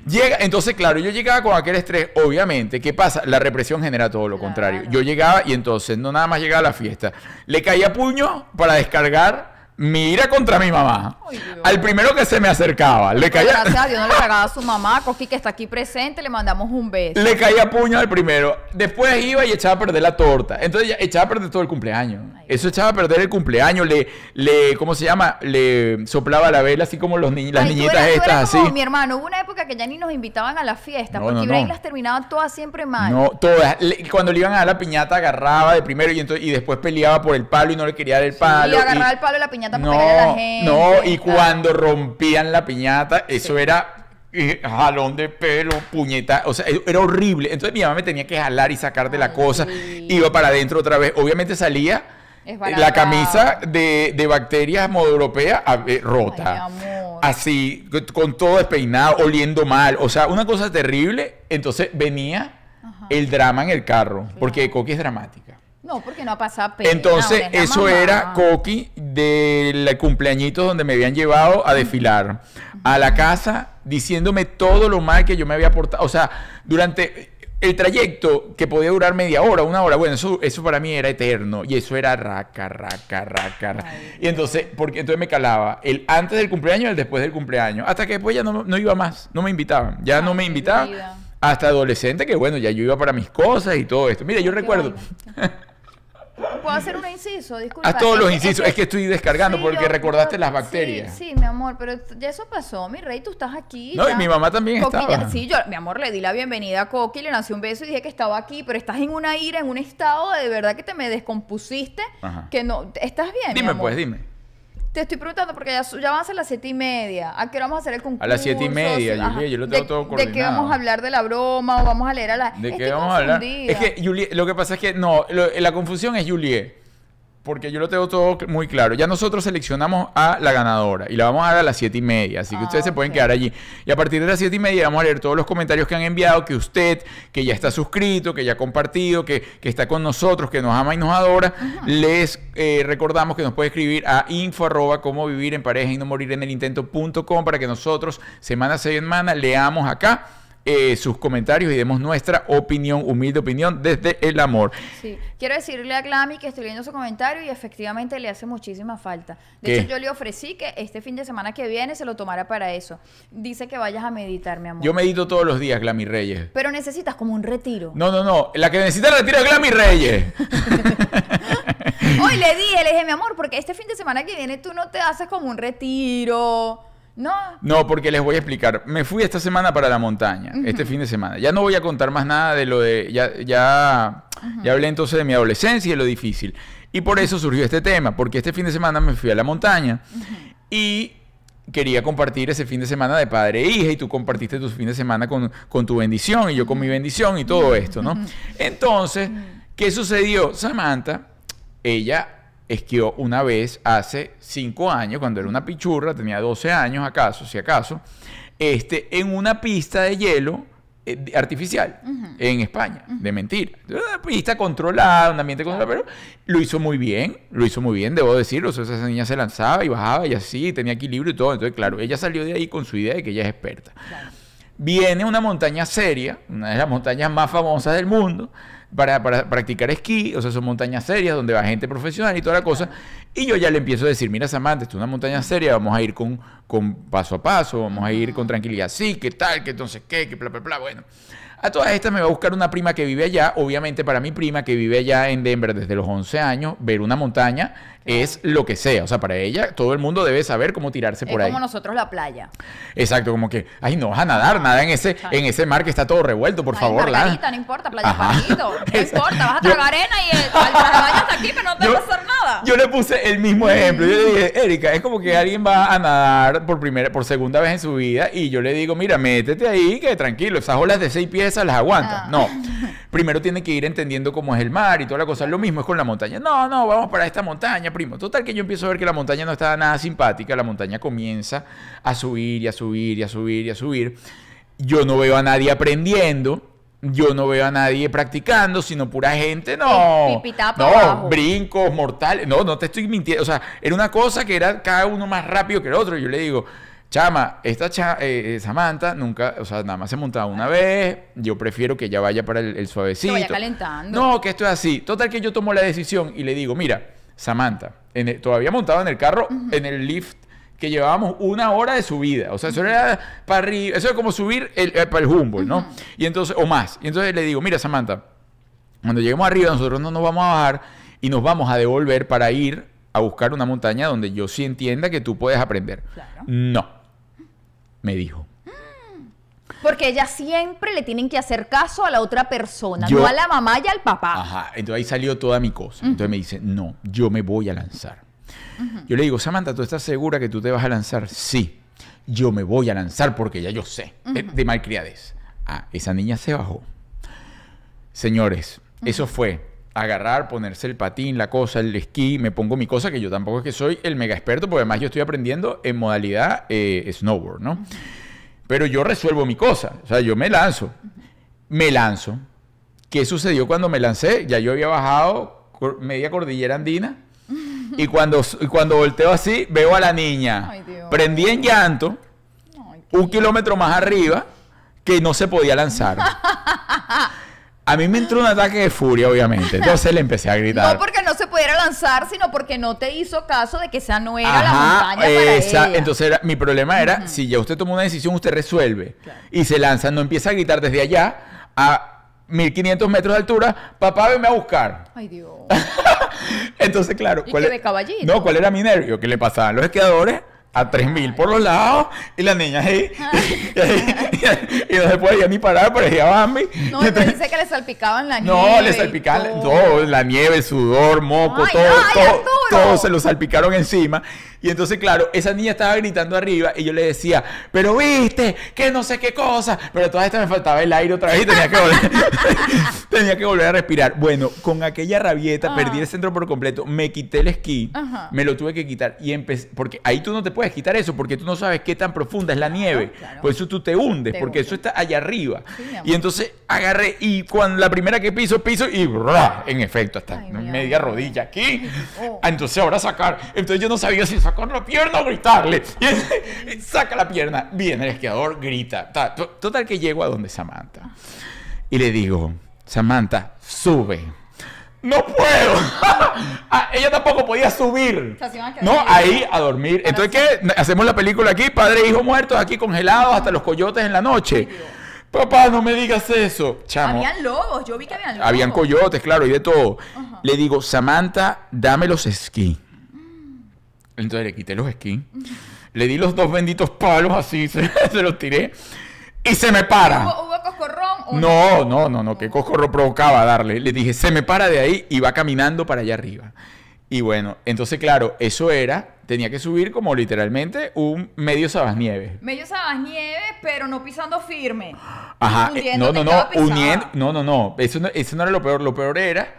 Llega, entonces, claro, yo llegaba con aquel estrés, obviamente, ¿qué pasa? La represión genera todo lo contrario. Yo llegaba y entonces no nada más llegaba a la fiesta. Le caía puño para descargar Mira contra mi mamá. al primero que se me acercaba, le caía. Gracias a Dios no le pagaba a su mamá, Coqui que está aquí presente, le mandamos un beso. Le caía puño al primero. Después iba y echaba a perder la torta. Entonces ya echaba a perder todo el cumpleaños. Eso echaba a perder el cumpleaños. Le, le, ¿cómo se llama? Le soplaba la vela así como los las niñitas estas así. Mi hermano, hubo una época que ya ni nos invitaban a la fiesta, porque las terminaban todas siempre mal. No, todas. cuando le iban a dar la piñata, agarraba de primero y, y después peleaba por el palo y no le quería dar el palo. agarraba el palo y la piñata no, No, y ah. cuando rompían la piñata, eso era eh, jalón de pelo, puñeta, o sea, e, era horrible. Entonces mi mamá me tenía que jalar y sacar de la cosa, iba para adentro otra vez, obviamente salía eh, la camisa de, de bacterias modo eh, rota. así, con todo despeinado, oliendo mal, o sea, una cosa terrible. Entonces venía el drama en el carro, porque Coqui es dramática. No, porque no ha pasado Entonces, eso era Coqui del cumpleañito donde me habían llevado a desfilar a la casa diciéndome todo lo mal que yo me había portado. O sea, durante el trayecto que podía durar media hora, una hora, bueno, eso, eso para mí era eterno. Y eso era raca, raca, raca. y entonces, porque entonces me calaba el antes del cumpleaños y el después del cumpleaños. Hasta que después ya no, no iba más, no me invitaban. Ya no me invitaban. Hasta adolescente, que bueno, ya yo iba para mis cosas y todo esto. Mira, yo recuerdo. ¿Puedo hacer un inciso? Disculpa. Haz todos los incisos. Es que, estoy descargando porque recordaste las bacterias. Sí, mi amor, pero ya eso pasó, mi rey, tú estás aquí. No, y mi mamá también estaba. sí, mi amor, le di la bienvenida a Coqui, le nací un beso y dije que estaba aquí, pero estás en una ira, en un estado de verdad que te me descompusiste, que no... ¿Estás bien, Dime, mi pues, amor? pues, dime. Te estoy preguntando porque ya, ya van a ser las siete y media. ¿A qué vamos a hacer el concurso? A las siete y media, yo lo tengo de, todo coordinado. ¿De qué vamos a hablar? ¿De la broma? ¿O vamos a leer a la.? ¿De qué vamos a hablar? Es que, Julie, lo que pasa es que no, la confusión es Julie porque yo lo tengo todo muy claro. Ya nosotros seleccionamos a la ganadora y la vamos a dar a las 7 y media, así que ah, ustedes se pueden quedar allí. Y a partir de las 7 y media vamos a leer todos los comentarios que han enviado, que usted, que ya está suscrito, que ya ha compartido, que, está con nosotros, que nos ama y nos adora. Les eh, recordamos que nos puede escribir a info arroba cómo vivir en pareja y no morir en el intento.com para que nosotros semana a semana leamos acá eh, sus comentarios y demos nuestra opinión, humilde opinión, desde el amor. Sí, quiero decirle a Glami que estoy leyendo su comentario y efectivamente le hace muchísima falta. De hecho, yo le ofrecí que este fin de semana que viene se lo tomara para eso. Dice que vayas a meditar, mi amor. Yo medito todos los días, Glami Reyes. Pero necesitas como un retiro. No, no, no. La que necesita el retiro es Glami Reyes. Hoy le dije, le dije, mi amor, porque este fin de semana que viene tú no te haces como un retiro no. No, porque les voy a explicar. Me fui esta semana para la montaña, este fin de semana. Ya no voy a contar más nada de lo de. Ya, ya, ya hablé entonces de mi adolescencia y de lo difícil. Y por eso surgió este tema, porque este fin de semana me fui a la montaña y quería compartir ese fin de semana de padre e hija y tú compartiste tu fin de semana con, con tu bendición y yo con mi bendición y todo esto, ¿no? Entonces, ¿qué sucedió? Samantha, ella esquió una vez hace cinco años, cuando era una pichurra, tenía 12 años acaso, si acaso, este, en una pista de hielo eh, artificial en España, de mentira. Una pista controlada, un ambiente controlado, pero lo hizo muy bien, lo hizo muy bien, debo decirlo. esa niña se lanzaba y bajaba y así, tenía equilibrio y todo. Entonces, claro, ella salió de ahí con su idea de que ella es experta. Viene una montaña seria, una de las montañas más famosas del mundo, para, practicar esquí, o sea, son montañas serias donde va gente profesional y toda la cosa. Y yo ya le empiezo a decir, mira Samantha, esto es una montaña seria, vamos a ir con, paso a paso, vamos a ir con tranquilidad, sí, qué tal, qué entonces qué, qué, bla, bla, bla, bueno. A todas estas me va a buscar una prima que vive allá, obviamente para mi prima que vive allá en Denver desde los 11 años, ver una montaña es lo que sea. O sea, para ella todo el mundo debe saber cómo tirarse por ahí. Es como nosotros la playa. Exacto, como que, ay, no vas a nadar, nada en ese, en ese mar que está todo revuelto, por favor, la... no importa, playa partido, no importa, vas a tragar arena y el, eh, hasta aquí, pero no te vas a hacer nada. Yo le puse el mismo ejemplo. Yo le dije, mm. Erika, es como que alguien va a nadar por primera, por segunda vez en su vida y yo le digo, mira, métete ahí, que tranquilo, esas olas de seis piezas las aguanta. Ah. No. Primero tiene que ir entendiendo cómo es el mar y toda la cosa. Lo mismo es con la montaña. No, no, vamos para esta montaña primo. Total que yo empiezo a ver que la montaña no estaba nada simpática, la montaña comienza a subir y a subir y a subir y a subir. Yo no veo a nadie aprendiendo. Yo no veo a nadie practicando, sino pura gente, no. No, brincos, mortales. No, no te estoy mintiendo. O sea, era una cosa que era cada uno más rápido que el otro. Yo le digo, Chama, esta eh, eh, Samantha nunca, o sea, nada más se montaba una vez. Yo prefiero que ella vaya para el, el suavecito. No, que esto es así. Total que yo tomo la decisión y le digo, mira, Samantha. todavía montado en el carro, en el lift que llevábamos una hora de subida. O sea, eso era para arriba, eso era como subir el, eh, para el Humboldt, ¿no? Y entonces, o más. Y entonces le digo, mira, Samantha, cuando lleguemos arriba, nosotros no nos vamos a bajar y nos vamos a devolver para ir a buscar una montaña donde yo sí entienda que tú puedes aprender. No, me dijo. Porque ella siempre le tienen que hacer caso a la otra persona, no a la mamá y al papá. Ajá, entonces ahí salió toda mi cosa. Entonces me dice, no, yo me voy a lanzar. Yo le digo, Samantha, ¿tú estás segura que tú te vas a lanzar? Sí, yo me voy a lanzar porque ya yo sé, eh, de, mal Ah, esa niña se bajó. Señores, eso fue agarrar, ponerse el patín, la cosa, el esquí, me pongo mi cosa, que yo tampoco es que soy el mega experto, porque además yo estoy aprendiendo en modalidad eh, snowboard, ¿no? Pero yo resuelvo mi cosa, o sea, yo me lanzo. Me lanzo. ¿Qué sucedió cuando me lancé? Ya yo había bajado media cordillera andina y cuando, cuando volteo así, veo a la niña. Prendí en llanto, un kilómetro más arriba, que no se podía lanzar. A mí me entró un ataque de furia, obviamente. Entonces le empecé a gritar. No porque no se pudiera lanzar, sino porque no te hizo caso de que esa no era la montaña para Entonces mi problema era, si ya usted tomó una decisión, usted resuelve. Y se lanza, no empieza a gritar desde allá a 1500 metros de altura, papá, venme a buscar. Ay, Dios. entonces, claro. ¿cuál e caballito? No, ¿cuál era mi nervio? ¿Qué le pasaba a los esquiadores a 3000 por los lados y la niña ahí y, no se podía ni parar ella Bambi no entonces dice que le salpicaban la nieve no le salpicaban No, la nieve sudor moco todo, todo, se lo salpicaron encima y entonces claro esa niña estaba gritando arriba y yo le decía pero viste que no sé qué cosa pero toda esta me faltaba el aire otra vez y tenía que volver tenía que volver a respirar bueno con aquella rabieta perdí ah. el centro por completo me quité el esquí me lo tuve que quitar y empecé porque ahí tú no te puedes quitar eso porque tú no sabes qué tan profunda es la nieve. Por eso tú te hundes, porque eso está allá arriba. y entonces agarré y cuando la primera que piso, piso y en efecto, hasta media rodilla aquí. Ah, entonces ahora sacar. Entonces yo no sabía si sacar la pierna o gritarle. saca la pierna. Viene el esquiador, grita. Total que llego a donde Samantha. Y le digo, Samantha, sube no puedo. Ah, ella tampoco podía subir. no, ahí, a dormir. Entonces, ¿qué? Hacemos la película aquí, padre e hijo muertos, aquí congelados, hasta los coyotes en la noche. Papá, no me digas eso. Habían lobos, yo vi que habían lobos. Habían coyotes, claro, y de todo. Le digo, Samantha, dame los esquí. Mm. Entonces le quité los esquí. Le di los dos benditos palos así, se, los tiré. Y se me para. ¿Hubo, no? No, no, no, qué que provocaba darle. Le dije, se me para de ahí y va caminando para allá arriba. Y bueno, entonces claro, eso era, tenía que subir como literalmente un medio sabas nieve. Medio sabas nieve, pero no pisando firme. Ajá, eh, no, no, no, uniendo, no, no, no, eso no, eso no era lo peor, lo peor era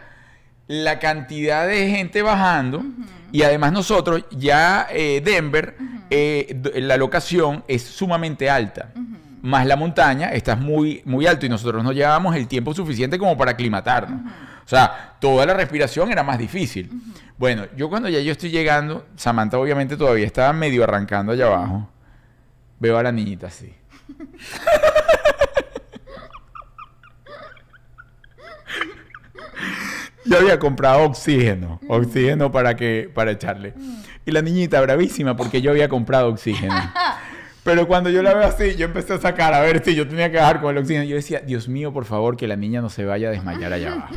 la cantidad de gente bajando y además nosotros, ya eh, Denver, eh, la locación es sumamente alta. Ajá más la montaña, estás muy, muy alto y nosotros no llevábamos el tiempo suficiente como para aclimatarnos. O sea, toda la respiración era más difícil. Bueno, yo cuando ya yo estoy llegando, Samantha obviamente todavía estaba medio arrancando allá abajo, veo a la niñita así. yo había comprado oxígeno, oxígeno para que para echarle. Y la niñita bravísima porque yo había comprado oxígeno. Pero cuando yo la veo así, yo empecé a sacar a ver si yo tenía que bajar con el oxígeno. Yo decía, Dios mío, por favor, que la niña no se vaya a desmayar allá abajo.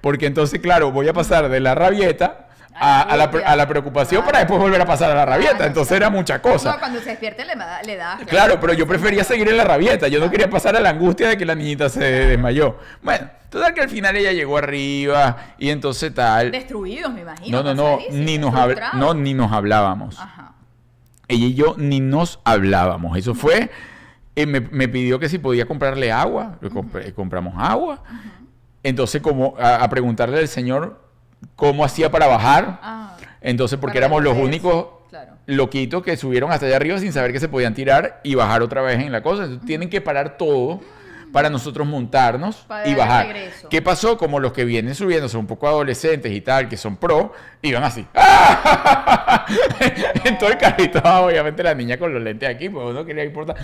Porque entonces, claro, voy a pasar de la rabieta a, la, preocupación para ah. después volver a pasar a la rabieta. Ah, entonces era mucha cosa. cuando se despierte le, da. claro, pero yo prefería seguir en la rabieta. Yo no quería pasar a la angustia de que la niñita se desmayó. Bueno, Total que al final ella llegó arriba y entonces tal. Destruidos, me imagino. No, no, no, ni nos, no ni nos hablábamos. Ajá ella y yo ni nos hablábamos. Eso fue, eh, me, pidió que si podía comprarle agua, compramos agua. Entonces, como a, preguntarle al señor cómo hacía para bajar, ah, entonces porque éramos los únicos loquitos que subieron hasta allá arriba sin saber que se podían tirar y bajar otra vez en la cosa. tienen que parar todo para nosotros montarnos y bajar. ¿Qué pasó? Como los que vienen subiendo son un poco adolescentes y tal, que son pro, iban así. en todo el carrito, ah, obviamente la niña con los lentes aquí, pues no quería importar.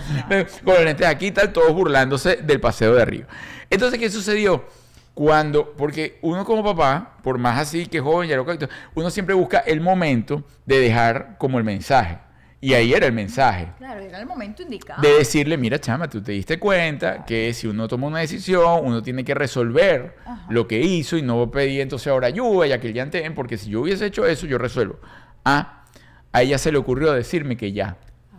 Con los lentes aquí, tal, todos burlándose del paseo de arriba. Entonces, ¿qué sucedió? cuando, porque uno como papá, por más así que joven, y uno siempre busca el momento de dejar como el mensaje. Y ahí era el mensaje. Claro, era el momento indicado. De decirle, mira, chama, tú te diste cuenta que si uno toma una decisión, uno tiene que resolver lo que hizo y no pedir entonces ahora ayuda y aquel ya entén, porque si yo hubiese hecho eso, yo resuelvo. Ah, a ella se le ocurrió decirme que ya. Ah.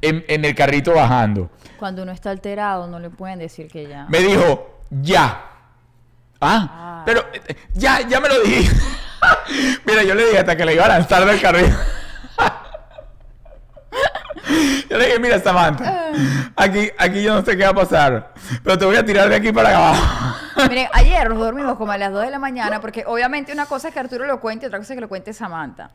En, el carrito bajando. Cuando uno está alterado, no le pueden decir que ya. Me dijo, ya. Ah, ah. pero eh, ya, ya me lo dije. mira, yo le dije hasta que le iba a lanzar del carrito. le dije, mira, Samantha, ah. aquí, aquí yo no sé qué va a pasar, pero te voy a tirar de aquí para abajo. Miren, ayer nos dormimos como a las 2 de la mañana, porque obviamente una cosa es que Arturo lo cuente y otra cosa es que lo cuente Samantha.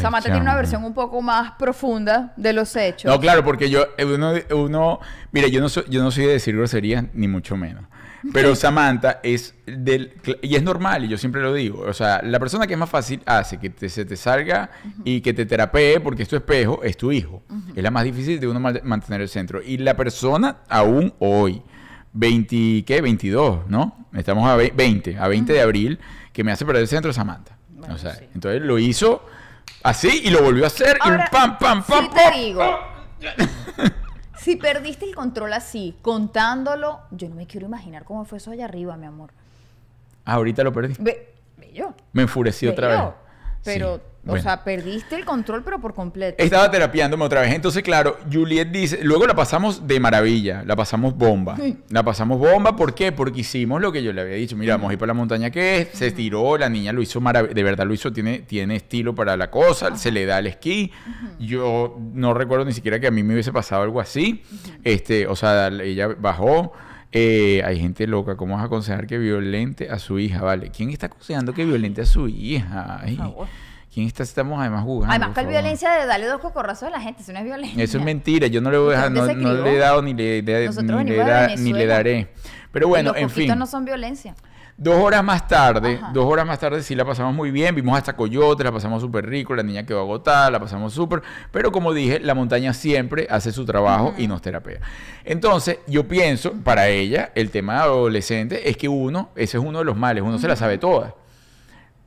Samantha tiene una versión un poco más profunda de los hechos. No, claro, porque yo, eh, uno, uno mire, yo no, soy, yo no soy de decir groserías, ni mucho menos. Pero Samantha es del... Y es normal, y yo siempre lo digo. O sea, la persona que es más fácil hace que se te salga y que te terapee porque es tu espejo, es tu hijo. Es la más difícil de uno mantener el centro. Y la persona aún hoy, 20, ¿qué? 22, ¿no? Estamos a 20, a 20 de abril, que me hace perder el centro Samantha. o sea, entonces lo hizo así y lo volvió a hacer y pam, pam, pam, Te digo. Pam. Si perdiste el control así, contándolo, yo no me quiero imaginar cómo fue eso allá arriba, mi amor. Ah, ahorita lo perdiste. Ve, yo. Me enfurecí otra vez. Pero o sea, perdiste el control, pero por completo. Estaba terapiándome otra vez. Entonces, claro, Juliet dice, luego la pasamos de maravilla, la pasamos bomba. La pasamos bomba, ¿por qué? Porque hicimos lo que yo le había dicho. Mira, vamos a ir para la montaña que es. Se tiró, la niña lo hizo maravilloso. De verdad lo hizo, tiene, tiene estilo para la cosa, se le da el esquí. Yo no recuerdo ni siquiera que a mí me hubiese pasado algo así. Este, o sea, ella bajó. Eh, hay gente loca, ¿cómo vas a aconsejar que violente a su hija? Vale, ¿quién está aconsejando que violente a su hija? ¿Quién está, estamos además jugando? Además, la violencia de darle dos cocorrazos a la gente? Eso no es violencia. Eso es mentira. Yo no le voy a no, le he dado ni le, de, ni le, le daré. Pero bueno, en fin. no son violencia. Dos horas más tarde, dos horas más tarde sí la pasamos muy bien, vimos hasta coyotes, la pasamos súper rico, la niña quedó agotada, la pasamos súper, pero como dije, la montaña siempre hace su trabajo y nos terapea. Entonces, yo pienso, para ella, el tema adolescente es que uno, ese es uno de los males, uno se la sabe toda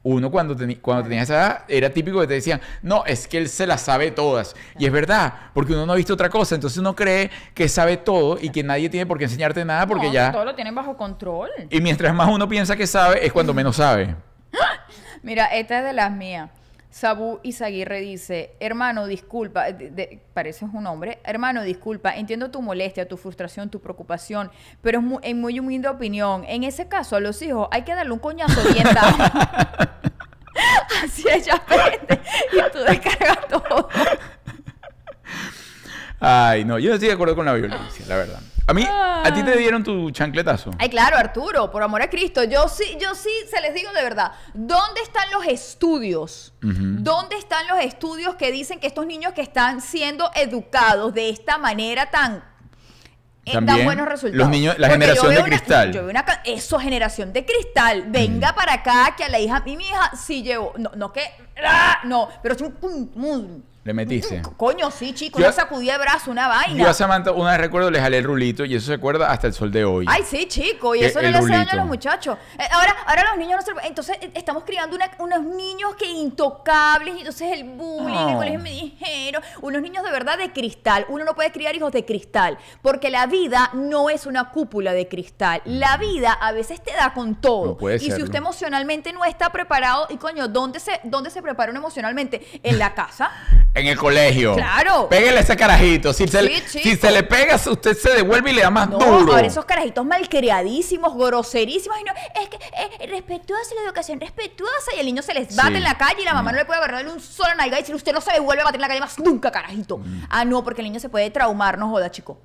uno cuando, cuando tenía esa edad era típico que te decían, no, es que él se las sabe todas. Y es verdad, porque uno no ha visto otra cosa, entonces uno cree que sabe todo y que nadie tiene por qué enseñarte nada porque ya... Todo lo tienen bajo control. Y mientras más uno piensa que sabe, es cuando menos sabe. Mira, esta es de las mías. Sabu Izaguirre dice, hermano, disculpa, parece pareces un hombre, hermano, disculpa, entiendo tu molestia, tu frustración, tu preocupación, pero es muy, en humilde opinión, en ese caso a los hijos hay que darle un coñazo bien dado. Así ella aprende y tú descargas todo. Ay, no, yo no estoy de acuerdo con la violencia, la verdad. A mí, a ti te ah. dieron tu chancletazo. Ay, claro, Arturo, por amor a Cristo. Yo sí, yo sí se les digo de verdad, ¿dónde están los estudios? ¿Dónde están los estudios que dicen que estos niños que están siendo educados de esta manera tan eh, también, buenos resultados. Los niños, la generación de cristal. Yo veo una, eso, generación de cristal. Venga para acá, que a la hija, y mi hija sí llevo. No, no que. ¡ah! No, pero es un. Le metiste. Mm, coño, sí, chico. Yo, sacudí brazo, una vaina. Yo a Samantha, una vez recuerdo, le jalé el rulito y eso se acuerda hasta el sol de hoy. Ay, sí, chico. Y eso no le hace daño a los muchachos. Eh, ahora, ahora los niños no se. Entonces, eh, estamos criando unos niños que intocables. y Entonces, el bullying, el ah. colegio me dijeron. Unos niños de verdad de cristal. Uno no puede criar hijos de cristal. Porque la vida no es una cúpula de cristal. Mm. La vida a veces te da con todo. y si usted emocionalmente no está preparado, y coño, ¿dónde se, dónde se prepara emocionalmente? En la casa. en el colegio. Claro. Pégale ese carajito. Si se, le, pega, usted se devuelve y le da más no, duro. esos carajitos malcriadísimos, groserísimos. Y no, es que eh, respetuosa la educación, respetuosa. Y el niño se les bate en la calle y la mamá mm. no le puede agarrarle un solo nalga y decir, usted no se devuelve a bater en la calle más nunca, carajito. Mm. Ah, no, porque el niño se puede traumar, no joda, chico.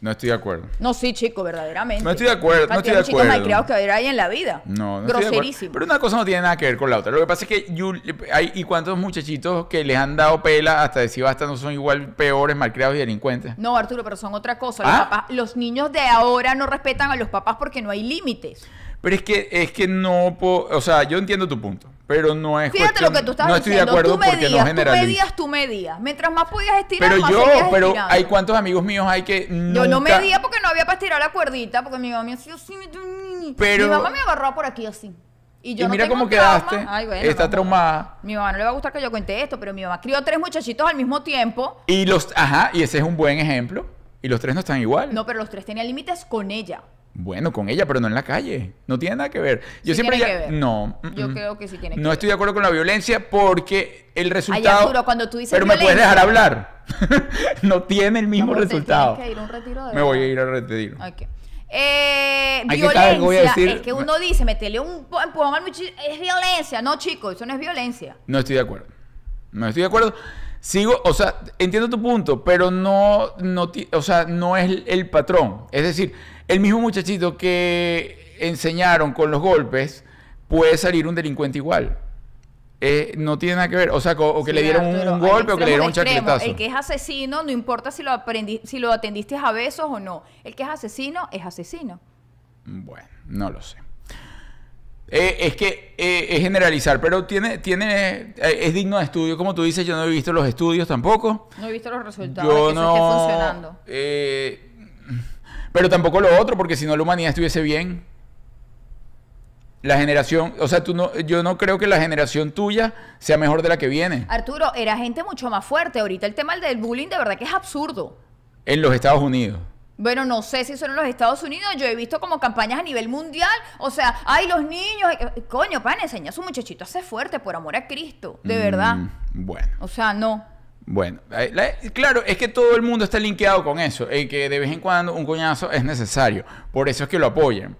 No estoy de acuerdo. No, sí, chico, verdaderamente. No estoy de acuerdo. No estoy de acuerdo. malcriados que hay en la vida. No, no Groserísimo. Pero una cosa no tiene nada que ver con la otra. Lo que pasa es que hay y cuántos muchachitos que les han dado pela hasta decir basta no son igual peores, malcriados y delincuentes. No, Arturo, pero son otra cosa. Los, ¿Ah? los niños de ahora no respetan a los papás porque no hay límites. Pero es que, es que no puedo. O sea, yo entiendo tu punto. Pero no es Fíjate lo que tú estás no estoy de acuerdo porque no generalizo. Tú medías, tú medías. Mientras más podías estirar, pero yo, pero hay cuántos amigos míos hay que Yo no medía porque no había para estirar la cuerdita, porque mi mamá me hacía así, pero... mi mamá me agarró por aquí así. Y, yo mira cómo quedaste, Ay, está traumada. Mi mamá no le va a gustar que yo cuente esto, pero mi mamá crió tres muchachitos al mismo tiempo. Y los, ajá, y ese es un buen ejemplo. Y los tres no están igual. No, pero los tres tenían límites con ella. Bueno, con ella, pero no en la calle. No tiene nada que ver. Yo siempre No. Yo creo que sí tiene que No estoy de acuerdo con la violencia porque el resultado. Ay, cuando tú dices pero me puedes dejar hablar. no tiene el mismo resultado. a ir a un retiro me voy a ir eh, a retiro. violencia. Que Es que uno dice, metele un empujón al muchacho. Es violencia. No, chicos, eso no es violencia. No estoy de acuerdo. No estoy de acuerdo. Sigo, o sea, entiendo tu punto, pero no, o sea, no es el patrón. Es decir, el mismo muchachito que enseñaron con los golpes puede salir un delincuente igual. Eh, no tiene nada que ver, o sea, o que le dieron un, golpe o que le dieron un chacletazo. El que es asesino, no importa si lo, si lo atendiste a besos o no, el que es asesino es asesino. Bueno, no lo sé. Eh, es que eh, es generalizar, pero tiene, tiene, es digno de estudio, como tú dices, yo no he visto los estudios tampoco. No he visto los resultados. que no, esté funcionando. Pero tampoco lo otro, porque si no la humanidad estuviese bien. La generación, o sea, tú no, yo no creo que la generación tuya sea mejor de la que viene. Arturo, era gente mucho más fuerte. Ahorita el tema del bullying de verdad que es absurdo. En los Estados Unidos. Bueno, no sé si son en los Estados Unidos. Yo he visto como campañas a nivel mundial. O sea, ay, los niños. Eh, coño, pan, enseña a su muchachito a ser fuerte, por amor a Cristo. De mm, verdad. Bueno. O sea, no. Bueno, eh, claro, es que todo el mundo está linkeado con eso, y eh, que de vez en cuando un coñazo es necesario, por eso es que lo apoyan.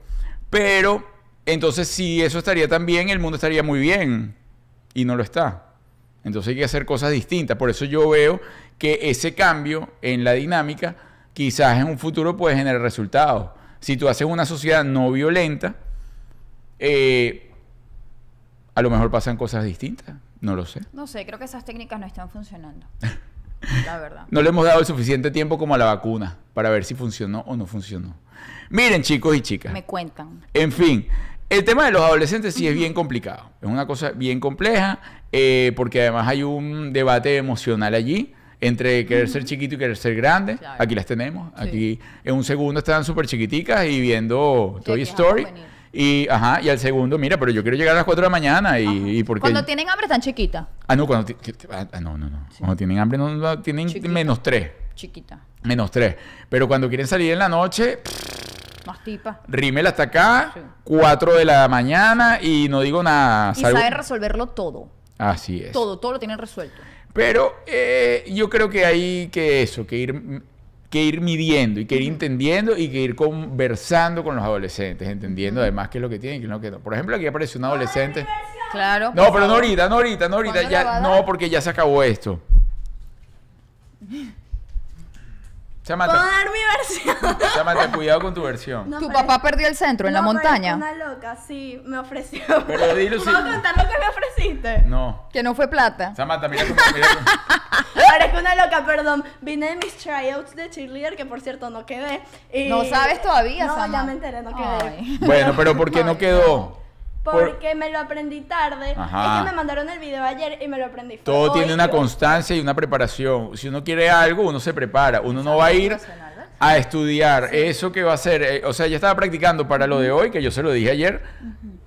Pero, entonces si eso estaría tan bien, el mundo estaría muy bien, y no lo está. Entonces hay que hacer cosas distintas, por eso yo veo que ese cambio en la dinámica quizás en un futuro puede generar resultados. Si tú haces una sociedad no violenta, eh, a lo mejor pasan cosas distintas. No lo sé. No sé, creo que esas técnicas no están funcionando. La verdad. No le hemos dado el suficiente tiempo como a la vacuna para ver si funcionó o no funcionó. Miren, chicos y chicas. Me cuentan. En fin, el tema de los adolescentes sí es bien complicado. Es una cosa bien compleja eh, porque además hay un debate emocional allí entre querer ser chiquito y querer ser grande. Aquí las tenemos. Aquí en un segundo están súper chiquiticas y viendo Toy Story. Y, ajá, y al segundo, mira, pero yo quiero llegar a las 4 de la mañana. Y, porque... Cuando tienen hambre están chiquitas. Ah, no, cuando, ah, ah, no, no, no. cuando tienen hambre no, tienen menos 3. Chiquita. Menos 3. Pero cuando quieren salir en la noche... Más tipa. Rímel hasta acá, 4 de la mañana y no digo nada. Y sabe resolverlo todo. Así es. Todo, todo lo tienen resuelto. Pero eh, yo creo que hay que eso, que ir que ir midiendo y que ir entendiendo y que ir conversando con los adolescentes, entendiendo además qué es lo que tienen y qué que no. Por ejemplo, aquí apareció un adolescente. Claro. No, pero no ahorita, no ahorita, no ahorita. Ya, no, porque ya se acabó esto. llama Puedo dar mi versión. cuidado con tu versión. tu papá perdió el centro en la montaña. Una loca, sí, me ofreció. Pero dilo ¿Puedo contar lo que me ofreciste? No. Que no fue plata. Chamata, mira cómo. Mira cómo... Parezco una loca, perdón. Vine de mis tryouts de cheerleader, que por cierto no quedé. Y... No sabes todavía, No, ya me enteré, no quedé. Bueno, pero ¿por qué no quedó? Porque me lo aprendí tarde. Es que me mandaron el video ayer y me lo aprendí. Todo tiene una constancia y una preparación. Si uno quiere algo, uno se prepara. Uno no va a ir a estudiar eso que va a hacer. Eh, o sea, ya estaba practicando para lo de hoy, que yo se lo dije ayer.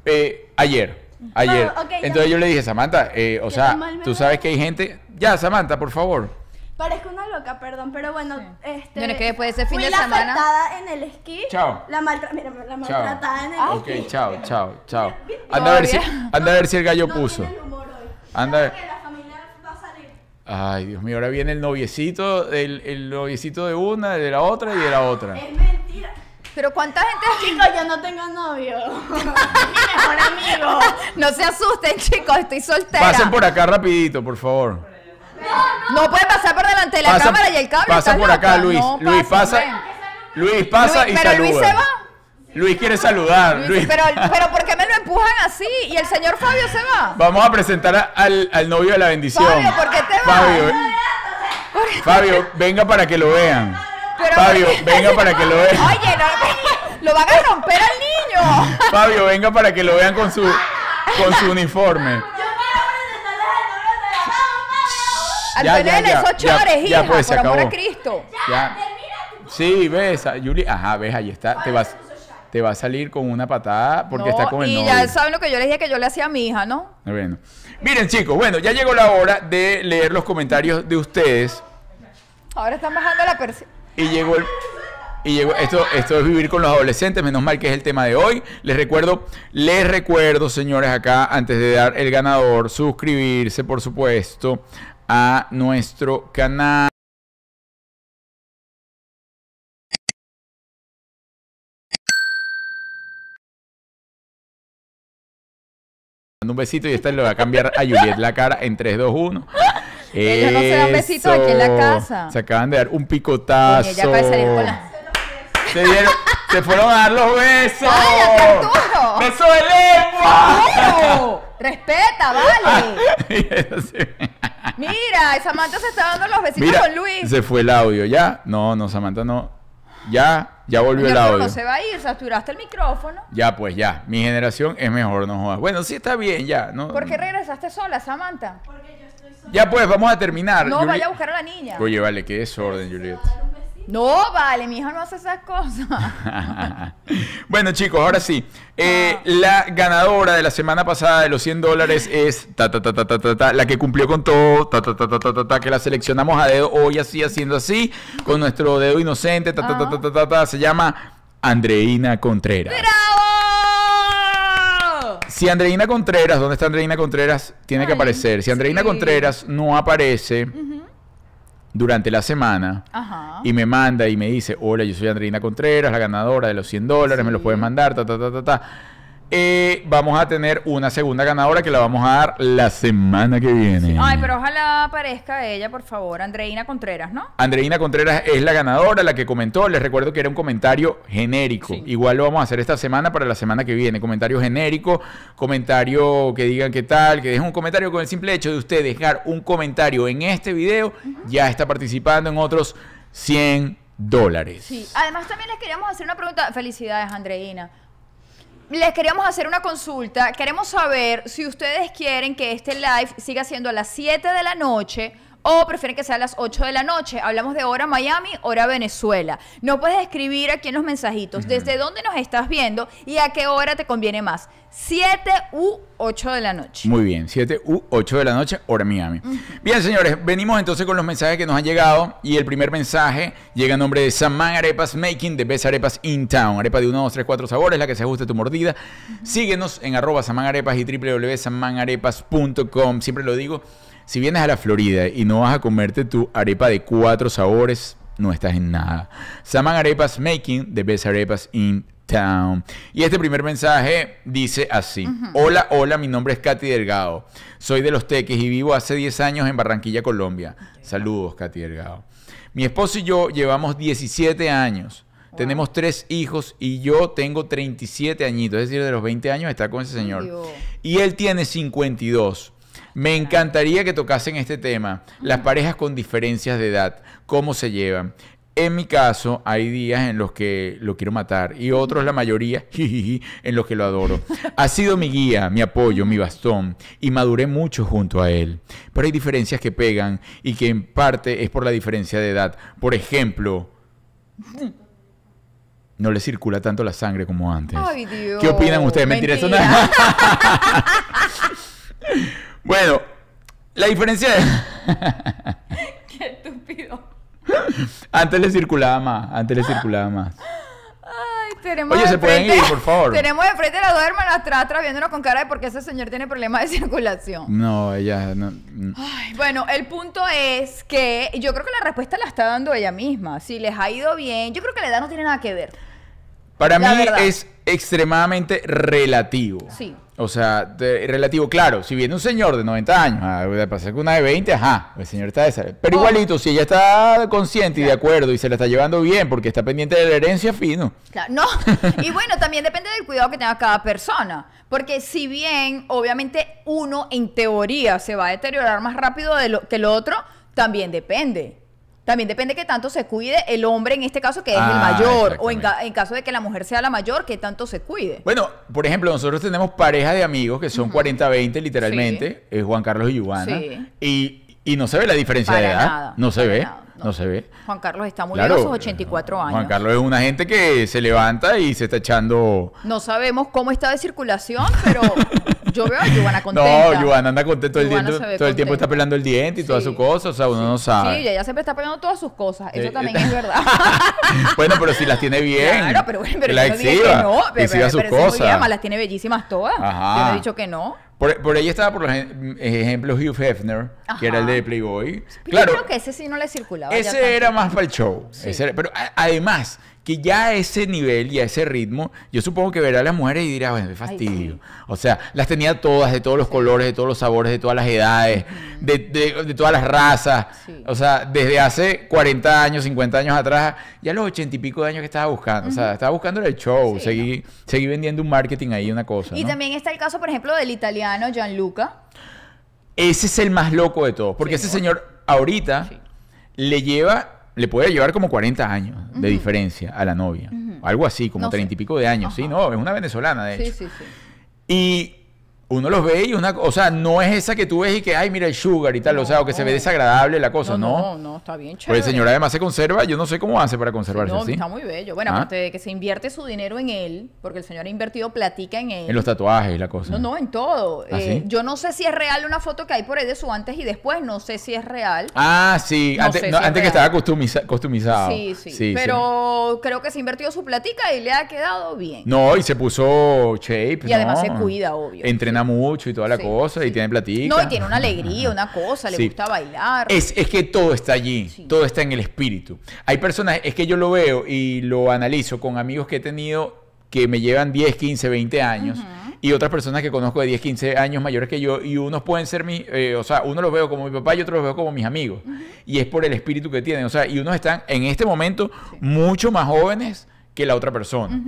Eh, ayer. Ayer. Ah, Entonces yo le dije, Samantha, eh, o sea, tú sabes que hay gente ya, Samantha, por favor. Parezco una loca, perdón, pero bueno, este. Bueno, es que después de ese fin de semana. la maltratada en el esquí. Chao. La, Mira, la maltratada en el ah, esquí. Ok, chao, chao, chao. Anda, a ver, si, anda a ver si el gallo puso. humor hoy. Anda a ver. Ay, Dios mío, ahora viene el noviecito, el, el, noviecito de una, de la otra y de la otra. Es mentira. Pero cuánta gente. Chicos, yo no tengo novio. Mi mejor amigo. no se asusten, chicos, estoy soltera. Pasen por acá rapidito, por favor. No, puede pasar por delante de la cámara y el cable. Pasa por acá, Luis. Luis, pasa. Luis pasa y pero saluda. Luis se va. Luis quiere saludar. Luis, Pero, pero ¿por qué me lo empujan así? Y el señor Fabio se va. Vamos a presentar al, al, novio de la bendición. Fabio, ¿por te Fabio, venga para que lo vean. Fabio, venga para que lo vean. Oye, lo van a romper al niño. Fabio, venga para que lo vean con su, con su uniforme. ya ocho horas, a Cristo. Ya, Sí, ves, a Juli, ajá, ves, ahí está, te vas te va a salir con una patada porque está con el y novio. Y ya saben lo que yo les dije que yo le hacía a mi hija, ¿no? Bueno. Miren, chicos, bueno, ya llegó la hora de leer los comentarios de ustedes. Ahora están bajando la persona Y llegó el. Y llegó, esto, esto es vivir con los adolescentes, menos mal que es el tema de hoy. Les recuerdo, les recuerdo, señores, acá, antes de dar el ganador, suscribirse, por supuesto, a nuestro canal. Un besito y esta le va a cambiar a Juliet la cara en 3, 2, 1. Ellos no se dan besitos aquí en la casa. Se acaban de dar un picotazo. Ella puede salir con la... Se, dieron, se fueron a dar los besos. ¡Beso de lengua! ¡Respeta, vale! Mira, Samantha se está dando los besitos con Luis. Se fue el audio, ¿ya? No, no, Samantha no. Ya, ya volvió el audio. se va a ir, saturaste el micrófono. Ya, pues ya. Mi generación es mejor, no jodas. Bueno, sí está bien, ya. No, ¿Por qué regresaste sola, Samantha? Porque yo estoy sola. Ya, pues, vamos a terminar. No, vaya a buscar a la niña. Oye, vale, qué desorden, Juliet. No, vale, mi hija no hace esas cosas. bueno, chicos, ahora sí. La ganadora de la semana pasada de los 100 dólares es la que cumplió con todo, que la seleccionamos a dedo hoy así, haciendo así, con nuestro dedo inocente, se llama Andreina Contreras. ¡Bravo! Si Andreina Contreras, ¿dónde está Andreina Contreras? Tiene que aparecer. Si Andreina Contreras no aparece durante la semana y me manda y me dice, hola, yo soy Andreina Contreras, la ganadora de los 100 dólares, me los puedes mandar, ta, ta, ta, ta, ta. Eh, vamos a tener una segunda ganadora que la vamos a dar la semana que viene. Ay, pero ojalá aparezca ella, por favor. Andreina Contreras, ¿no? Andreina Contreras es la ganadora, la que comentó. Les recuerdo que era un comentario genérico. Igual lo vamos a hacer esta semana para la semana que viene. Comentario genérico, comentario que digan qué tal, que dejen un comentario con el simple hecho de usted dejar un comentario en este video. Ya está participando en otros 100 dólares. Sí, además también les queríamos hacer una pregunta. Felicidades, Andreina les queríamos hacer una consulta. Queremos saber si ustedes quieren que este live siga siendo a las 7 de la noche o prefieren que sea a las 8 de la noche. Hablamos de hora Miami, hora Venezuela. No puedes escribir aquí en los mensajitos desde dónde nos estás viendo y a qué hora te conviene más. 7 u 8 de la noche. Muy bien, 7 u 8 de la noche, hora Miami. Bien, señores, venimos entonces con los mensajes que nos han llegado y el primer mensaje llega en nombre de Saman Arepas Making, de best arepas in town. Arepa de 1, 2, 3, 4 sabores, la que se ajuste tu mordida. Síguenos en arroba samanarepas y www.samanarepas.com. Siempre lo digo si vienes a la Florida y no vas a comerte tu arepa de cuatro sabores, no estás en nada. Saman Arepas Making, the best arepas in Town. Y este primer mensaje dice así. Hola, hola, mi nombre es Katy Delgado. Soy de Los Teques y vivo hace 10 años en Barranquilla, Colombia. Saludos, Katy Delgado. Mi esposo y yo llevamos 17 años. Tenemos tres hijos y yo tengo 37 añitos, es decir, de los 20 años está con ese señor. Y él tiene 52. Me encantaría que tocasen este tema, las parejas con diferencias de edad, cómo se llevan. En mi caso, hay días en los que lo quiero matar y otros, la mayoría, en los que lo adoro. Ha sido mi guía, mi apoyo, mi bastón y maduré mucho junto a él. Pero hay diferencias que pegan y que en parte es por la diferencia de edad. Por ejemplo, no le circula tanto la sangre como antes. ¿Qué opinan ustedes? Mentira, Bueno, la diferencia es... Qué estúpido. Antes le circulaba más, antes le circulaba más. Ay, tenemos Oye, se pueden ir, por favor. Tenemos de frente a las dos hermanas atrás, viéndonos con cara de porque ese señor tiene problemas de circulación. No, ella no. bueno, el punto es que yo creo que la respuesta la está dando ella misma. Si les ha ido bien, yo creo que la edad no tiene nada que ver. Para mí es extremadamente relativo. Sí. O sea, relativo, claro, si viene un señor de 90 años ah, a pasar que una de 20, ajá, el señor está de esa. Pero igualito, si ella está consciente y de acuerdo y se la está llevando bien porque está pendiente de la herencia, fino. no. y bueno, también depende del cuidado que tenga cada persona. Porque si bien, obviamente, uno en teoría se va a deteriorar más rápido de lo, que el otro, también depende. También depende que tanto se cuide el hombre en este caso que es el ah, mayor, o en, caso de que la mujer sea la mayor, que tanto se cuide. Bueno, por ejemplo, nosotros tenemos pareja de amigos que son 40-20 literalmente, Es eh, Juan Carlos y Juana. sí. y, no se ve la diferencia de edad, no se ve. No. se ve. Juan Carlos está muy lejos, a sus 84 años. Juan Carlos es una gente que se levanta y se está echando. No sabemos cómo está de circulación, pero Yo veo a Giovanna contenta. No, Juana anda contenta todo el tiempo. Todo el tiempo está pelando el diente y todas sus cosas. O sea, uno no sabe. Sí, ella siempre está pelando todas sus cosas. Eso eh, también eh, es verdad. bueno, pero si las tiene bien. Claro, pero, pero yo no dije que no. Pero, pero, sus pero cosas. las tiene bellísimas todas. Ajá. Yo no he dicho que no. Por, por ahí estaba, por eh, ejemplo, Hugh Hefner, que era el de Playboy. claro, creo que ese sí no le circulaba. Ese era más para el show. Ese pero además, que ya a ese nivel y a ese ritmo, yo supongo que verá a las mujeres y dirá, bueno, qué fastidio. O sea, las tenía todas, de todos los colores, de todos los sabores, de todas las edades, de, de, todas las razas. O sea, desde hace 40 años, 50 años atrás, ya los 80 y pico de años que estaba buscando. O sea, estaba buscando el show, seguí, vendiendo un marketing ahí, una cosa. Y también está el caso, por ejemplo, del italiano Gianluca. Ese es el más loco de todos, porque ese señor ahorita le lleva le puede llevar como 40 años de diferencia a la novia. Algo así, como 30 y pico de años, ¿sí? No, es una venezolana, de hecho. Sí, sí, sí. Y uno los ve y una, o sea, no es esa que tú ves y que, ay, mira el sugar y tal, o sea, o que se ve desagradable la cosa, ¿no? No, no, está bien pues, chévere. Pues el señor además se conserva, yo no sé cómo hace para conservarse no, está muy bello. Bueno, ¿Ah? aparte de que se invierte su dinero en él, porque el señor ha invertido platica en él. En los tatuajes, la cosa. No, no, en todo. ¿Ah, eh, yo no sé si es real una foto que hay por ahí de su antes y después, no sé si es real. Ah, sí, antes, que estaba costumizado. Sí, sí, sí Pero creo que se ha invertido su platica y le ha quedado bien. No, y se puso shape. Y además se cuida, obvio mucho y toda la cosa, y tiene platica. No, y tiene una alegría, una cosa, le gusta bailar. Es, que todo está allí, todo está en el espíritu. Hay personas, es que yo lo veo y lo analizo con amigos que he tenido que me llevan 10, 15, 20 años. Y otras personas que conozco de 10, 15 años mayores que yo, y unos pueden ser mi eh, o sea, uno los veo como mi papá y otros los veo como mis amigos. Y es por el espíritu que tienen, o sea, y unos están en este momento mucho más jóvenes que la otra persona.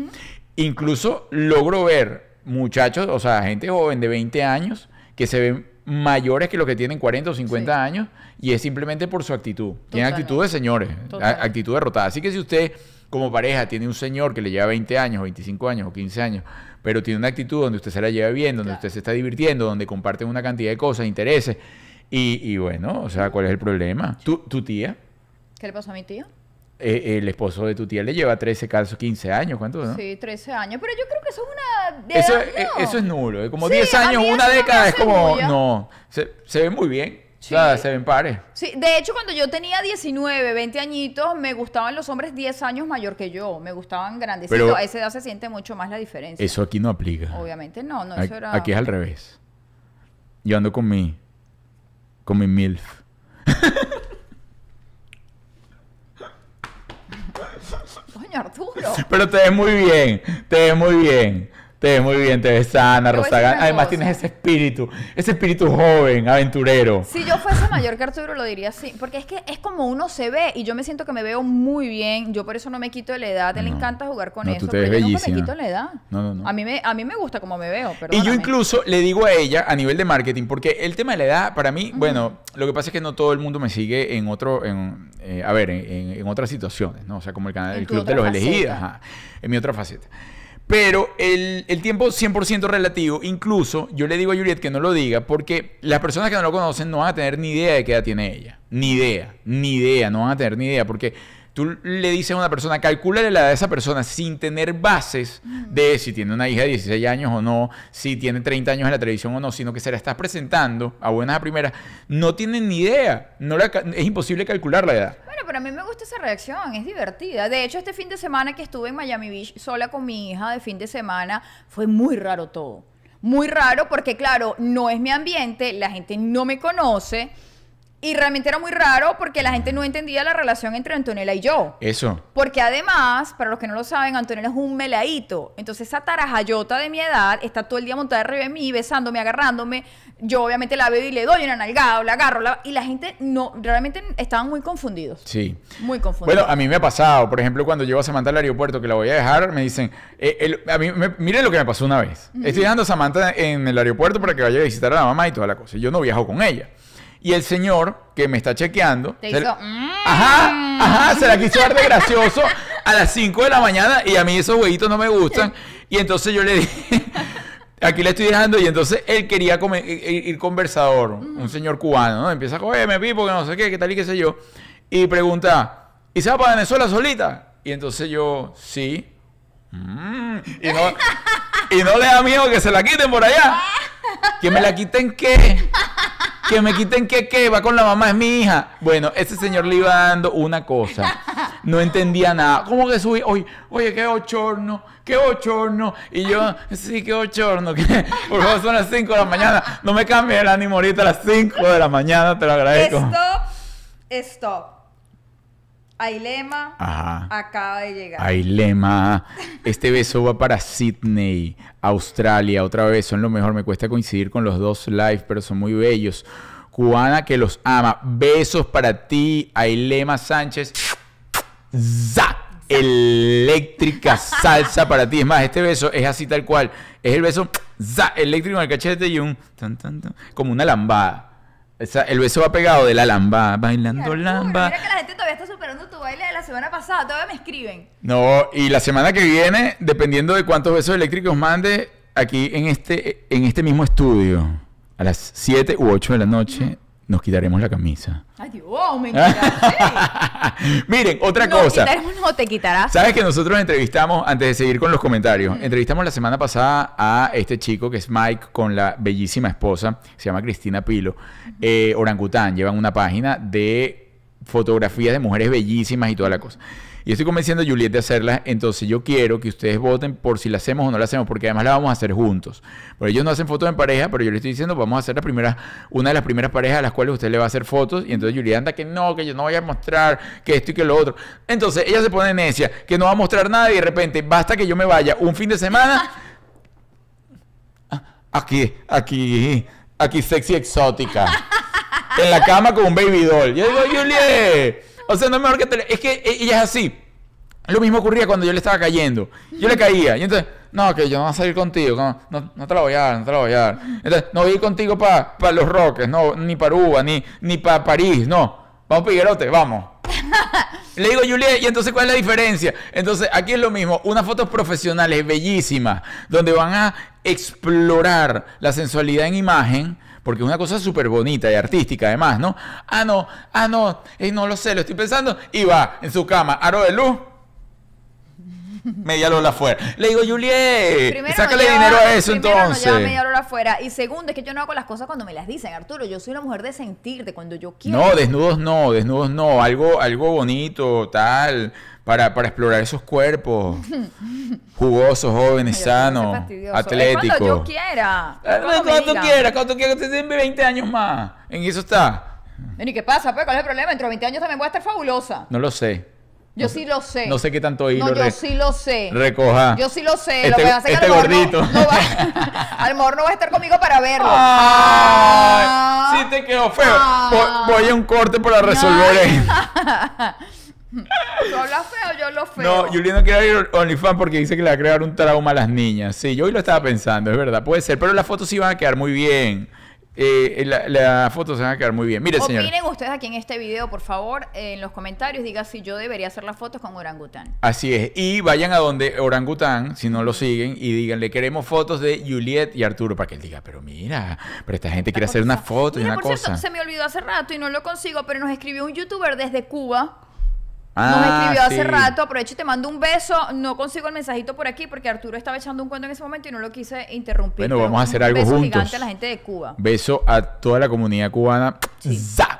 Incluso logro ver muchachos, o sea, gente joven de 20 años que se ven mayores que los que tienen 40 o 50 años y es simplemente por su actitud. tiene Tienen actitud de señores, eh, actitud derrotada. Así que si usted como pareja tiene un señor que le lleva 20 años, 25 años o 15 años, pero tiene una actitud donde usted se la lleva bien, donde usted se está divirtiendo, donde comparten una cantidad de cosas, intereses, y, bueno, o sea, ¿cuál es el problema? ¿Tu, ¿Tu tía? ¿Qué le pasó a mi tío? Eh, el esposo de tu tía le lleva 13 casos, 15 años, ¿cuánto? No? Sí, 13 años, pero yo creo que eso es una... eso, es, nulo es nulo, como 10 años, una década, es como... No, se, se ve muy bien. se ven pares. Sí, de hecho, cuando yo tenía 19, 20 añitos, me gustaban los hombres 10 años mayor que yo. Me gustaban grandecitos. Pero a esa edad se siente mucho más la diferencia. Eso aquí no aplica. Obviamente no, no, aquí, eso Aquí es al revés. Yo ando con mi. con mi MILF. Pero te ves muy bien, te ves muy bien. Te ves muy bien, te ves sana, Rosagán. Además tienes ese espíritu, ese espíritu joven, aventurero. Si yo fuese mayor que Arturo lo diría así, porque es que es como uno se ve y yo me siento que me veo muy bien. Yo por eso no me quito de la edad, te él le encanta jugar con eso, pero me quito la edad. No, no, no. A mí me, a mí me gusta como me veo, Y yo incluso le digo a ella a nivel de marketing, porque el tema de la edad para mí, bueno, lo que pasa es que no todo el mundo me sigue en otro, en, eh, a ver, en, otras situaciones, ¿no? O sea, como el canal, del club de los elegidos, ajá, en mi otra faceta. Pero el, tiempo 100% relativo, incluso yo le digo a Juliet que no lo diga porque las personas que no lo conocen no van a tener ni idea de qué edad tiene ella. Ni idea, ni idea, no van a tener ni idea porque tú le dices a una persona, calcula la edad de esa persona sin tener bases de si tiene una hija de 16 años o no, si tiene 30 años en la televisión o no, sino que se la estás presentando a buenas a primeras, no tienen ni idea, no es imposible calcular la edad. Bueno, pero a mí me gusta esa reacción, es divertida. De hecho, este fin de semana que estuve en Miami Beach sola con mi hija de fin de semana, fue muy raro todo. Muy raro porque, claro, no es mi ambiente, la gente no me conoce. Y realmente era muy raro porque la gente no entendía la relación entre Antonella y yo. Eso. Porque además, para los que no lo saben, Antonella es un meladito. Entonces esa tarajayota de mi edad está todo el día montada arriba de mí, besándome, agarrándome. Yo obviamente la veo y le doy una nalgada, la agarro. Y la gente no, realmente estaban muy confundidos. Sí. Muy confundidos. Bueno, a mí me ha pasado, por ejemplo, cuando llevo a Samantha al aeropuerto que la voy a dejar, me dicen, eh, a mire lo que me pasó una vez. Estoy dejando a Samantha en el aeropuerto para que vaya a visitar a la mamá y toda la cosa. yo no viajo con ella. Y el señor que me está chequeando. Te hizo, Ajá, mm. ajá, se la quiso dar de gracioso a las 5 de la mañana y a mí esos huevitos no me gustan. Y entonces yo le dije, aquí le estoy dejando. Y entonces él quería e-, e-, ir conversador, un mm. señor cubano, ¿no? Empieza, comer me pipo, que no sé qué, qué tal y qué sé yo. Y pregunta, ¿y se va para Venezuela solita? Y entonces yo, sí. Mm. Y, no, y no le da miedo que se la quiten por allá. ¿Que me la quiten qué? que me quiten que qué, va con la mamá, es mi hija. Bueno, ese señor le iba dando una cosa. No entendía nada. ¿Cómo que subí? Oye, oye, qué ochorno, qué ochorno. Y yo, sí, qué ochorno. Por favor, son las 5 de la mañana. No me cambie el ánimo ahorita a las 5 de la mañana, te lo agradezco. stop stop Ailema acaba de llegar. Ailema, este beso va para Sydney, Australia, otra vez, son lo mejor, me cuesta coincidir con los dos live, pero son muy bellos. Cubana que los ama. Besos para ti, Ailema Sánchez. ¡Za! Eléctrica salsa para ti. Es más, este beso es así tal cual. Es el beso ¡za! eléctrico en el cachete y un tan, tan, tan, como una lambada el beso va pegado de la lamba, bailando lamba. Mira que la gente todavía está superando tu baile de la semana pasada, todavía me escriben. No, y la semana que viene, dependiendo de cuántos besos eléctricos mande, aquí en este, en este mismo estudio, a las 7 u 8 de la noche, nos quitaremos la camisa. Dios, me Miren, otra cosa. no te quitarás. Sabes que nosotros entrevistamos, antes de seguir con los comentarios, entrevistamos la semana pasada a este chico que es Mike con la bellísima esposa, se llama Cristina Pilo, eh, orangután, llevan una página de fotografías de mujeres bellísimas y toda la cosa. Y estoy convenciendo a Juliet de hacerlas. Entonces yo quiero que ustedes voten por si la hacemos o no la hacemos, porque además la vamos a hacer juntos. pero ellos no hacen fotos en pareja, pero yo le estoy diciendo, vamos a hacer la primera, una de las primeras parejas a las cuales usted le va a hacer fotos. Y entonces Julieta anda que no, que yo no voy a mostrar, que esto y que lo otro. Entonces ella se pone necia, que no va a mostrar nada y de repente basta que yo me vaya un fin de semana. Aquí, aquí, aquí sexy exótica. En la cama con un baby doll. Yo digo, Juliet. O sea, no es mejor que Es que e, ella es así. Lo mismo ocurría cuando yo le estaba cayendo. Yo le caía. Y entonces, no, que yo no voy a salir contigo. No, te la voy a dar, no te la voy a dar. Entonces, no voy a ir contigo para los Roques, no, ni para Uva, ni, ni para París, no. Vamos, Piguerote, vamos. Le digo, Juliet, ¿y entonces cuál es la diferencia? Entonces, aquí es lo mismo, unas fotos profesionales bellísimas, donde van a explorar la sensualidad en imagen, porque una cosa súper bonita y artística además, ¿no? Ah, no, ah, no, eh, no lo sé, lo estoy pensando, y va en su cama, aro de luz, media lola afuera. Le digo, Juliet, sácale dinero a eso entonces. No lleva media lola afuera. Y segundo, es que yo no hago las cosas cuando me las dicen, Arturo. Yo soy la mujer de sentir, de cuando yo quiero. No, desnudos no, desnudos no. Algo, algo bonito, tal para, para explorar esos cuerpos jugosos, jóvenes, sanos, atléticos. Cuando yo quiera. Eh, cuando, cuando quieras, cuando tú quieras, 20 años más. En eso está. ¿Y qué pasa? Pues, ¿Cuál es el problema? Dentro de 20 años también voy a estar fabulosa. No lo sé. Yo sí lo sé. No sé qué tanto hilo yo sí lo sé. Recoja. Yo sí lo sé. Este, lo que este gordito. Al no no vas a estar conmigo para verlo. ah, sí te quedó feo. voy, a un corte para resolver ah, ¿Tú feo yo lo feo? No, Juliet no quiere ir OnlyFans porque dice que le va a crear un trauma a las niñas. Sí, yo hoy lo estaba pensando, es verdad. Puede ser, pero las fotos sí van a quedar muy bien. Eh, las fotos se van a quedar muy bien. Mire, ustedes aquí en este video, por favor, en los comentarios, diga si yo debería hacer las fotos con orangután. Así es. Y vayan a donde orangután, si no lo siguen, y díganle, queremos fotos de Juliet y Arturo, para que él diga, pero mira, pero esta gente quiere hacer una foto y una cosa. Cierto, se me olvidó hace rato y no lo consigo, pero nos escribió un youtuber desde Cuba nos ah, escribió hace rato, aprovecho y te mando un beso. No consigo el mensajito por aquí porque Arturo estaba echando un cuento en ese momento y no lo quise interrumpir. Bueno, vamos a hacer algo juntos. Gigante a la gente de Cuba. Beso a toda la comunidad cubana.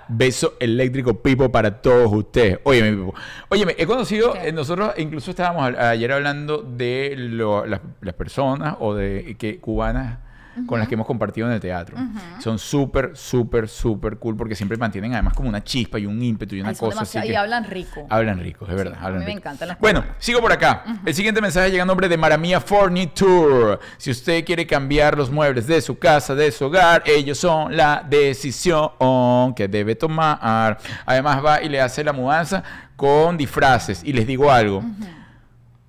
Beso eléctrico Pipo para todos ustedes. Óyeme, Pipo. Óyeme, he conocido, eh, nosotros incluso estábamos ayer hablando de las, personas o de que cubanas con las que hemos compartido en el teatro. Son súper, súper, súper cool porque siempre mantienen además como una chispa y un ímpetu y una cosa así. Y hablan rico. Hablan rico, es verdad. a mí me encantan las Bueno, sigo por acá. El siguiente mensaje llega en nombre de Maramia Furniture. Si usted quiere cambiar los muebles de su casa, de su hogar, ellos son la decisión que debe tomar. Además va y le hace la mudanza con disfraces. Y les digo algo.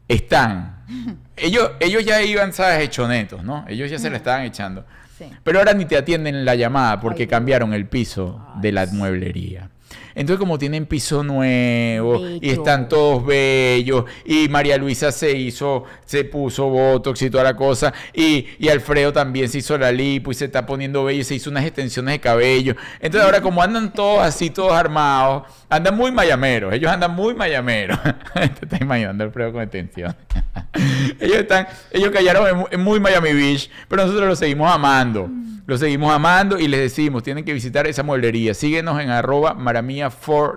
Están ellos, ellos ya iban, ¿sabes? Hechonetos, ¿no? Ellos ya se le mm. estaban echando. Pero ahora ni te atienden la llamada porque cambiaron el piso de la mueblería. Entonces, como tienen piso nuevo y están todos bellos, y María Luisa se hizo, se puso botox y toda la cosa, y, Alfredo también se hizo la lipo y se está poniendo bello, y se hizo unas extensiones de cabello. Entonces, ahora como andan todos así, todos armados, andan muy mayameros, ellos andan muy mayameros. Te estás imaginando Alfredo con extensión. ellos están, ellos callaron en, muy Miami Beach, pero nosotros los seguimos amando. Los seguimos amando y les decimos, tienen que visitar esa mueblería Síguenos en arroba A 4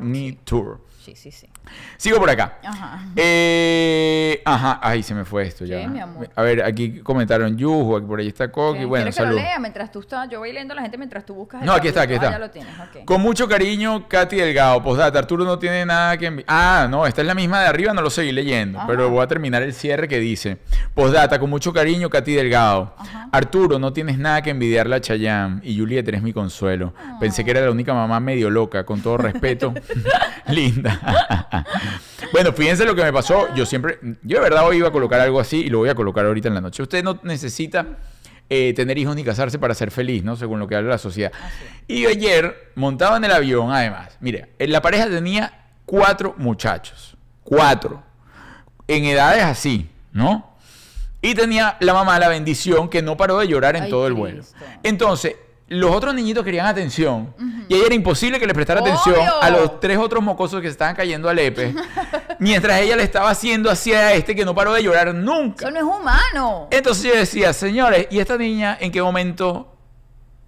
Sí, sí, sí. Sigo por acá. Ajá. Eh, ajá. Ay, se me fue esto ya. mi amor. A ver, aquí comentaron Yujo, aquí por ahí está Coqui. bueno, Que lo lea mientras tú estás, yo voy leyendo la gente mientras tú buscas. no, aquí está, aquí está. Ah, con mucho cariño, Katy Delgado. Posdata, Arturo no tiene nada que enviar. Ah, no, esta es la misma de arriba, no lo seguí leyendo, pero voy a terminar el cierre que dice. Posdata, con mucho cariño, Katy Delgado. Arturo, no tienes nada que envidiarle a Chayam y Juliet eres mi consuelo. Pensé que era la única mamá medio loca, con todo respeto. Linda. bueno, fíjense lo que me pasó. Yo siempre, yo de verdad hoy iba a colocar algo así y lo voy a colocar ahorita en la noche. Usted no necesita eh, tener hijos ni casarse para ser feliz, ¿no? Según lo que habla la sociedad. Ah, y ayer montaba en el avión, además. Mire, eh, la pareja tenía cuatro muchachos. Cuatro. En edades así, ¿no? Y tenía la mamá la bendición que no paró de llorar en todo el vuelo. Entonces, los otros niñitos querían atención. Y ella era imposible que le prestara atención a los tres otros mocosos que estaban cayendo a Lepe. mientras ella le estaba haciendo así A este que no paró de llorar nunca. Eso no es humano. Entonces yo decía, señores, ¿y esta niña en qué momento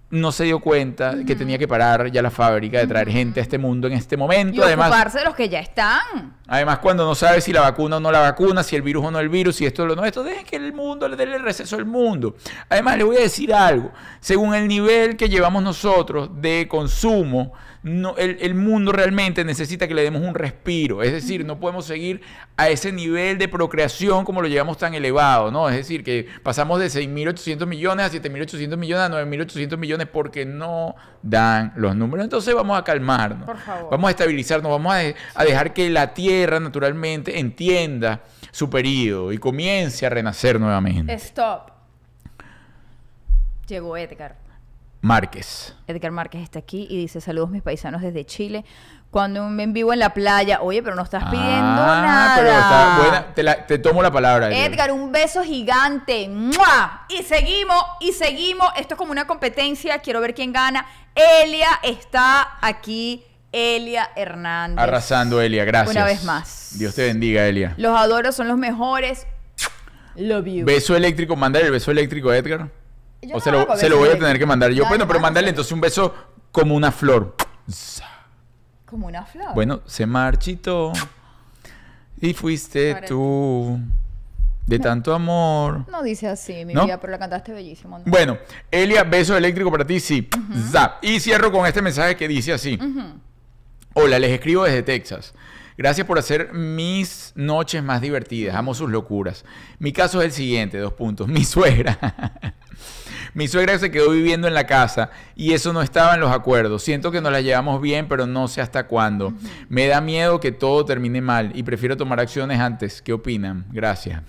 no se dio cuenta que tenía que parar ya la fábrica de traer gente a este mundo en este momento. Y ocuparse de los que ya están. Además, cuando no sabe si la vacuna o no la vacuna, si el virus o no el virus, si esto o no esto, dejen que el mundo le dé el receso al mundo. Además, le voy a decir algo. Según el nivel que llevamos nosotros de consumo el, mundo realmente necesita que le demos un respiro. Es decir, no podemos seguir a ese nivel de procreación como lo llevamos tan elevado, ¿no? Es decir, que pasamos de 6.800 millones a 7.800 millones a 9.800 millones porque no dan los números. Entonces vamos a calmarnos, vamos a estabilizarnos, vamos a, a dejar que la Tierra naturalmente entienda su periodo y comience a renacer nuevamente. Stop. Llegó Edgar. Márquez. Edgar Márquez está aquí y dice saludos mis paisanos desde Chile. Cuando me en vivo en la playa, oye, pero no estás pidiendo ah, nada. Pero está buena. Te, tomo la palabra. Edgar, un beso gigante. Y seguimos, y seguimos. Esto es como una competencia. Quiero ver quién gana. Elia está aquí. Elia Hernández. Arrasando, Elia, gracias. Una vez más. Dios te bendiga, Elia. Los adoro, son los mejores. Love you. Beso eléctrico, mandar el beso eléctrico Edgar o se, lo, voy a tener que mandar yo. bueno, pero mándale entonces un beso como una flor. Como una flor. Bueno, se marchito Y fuiste tú. De tanto amor. No dice así, mi vida, pero la cantaste bellísimo. Bueno, Elia, beso eléctrico para ti, sí. Y cierro con este mensaje que dice así. Hola, les escribo desde Texas. Gracias por hacer mis noches más divertidas. Amo sus locuras. Mi caso es el siguiente, dos puntos. Mi suegra. Mi suegra se quedó viviendo en la casa y eso no estaba en los acuerdos. Siento que nos la llevamos bien, pero no sé hasta cuándo. Me da miedo que todo termine mal y prefiero tomar acciones antes. ¿Qué opinan? Gracias.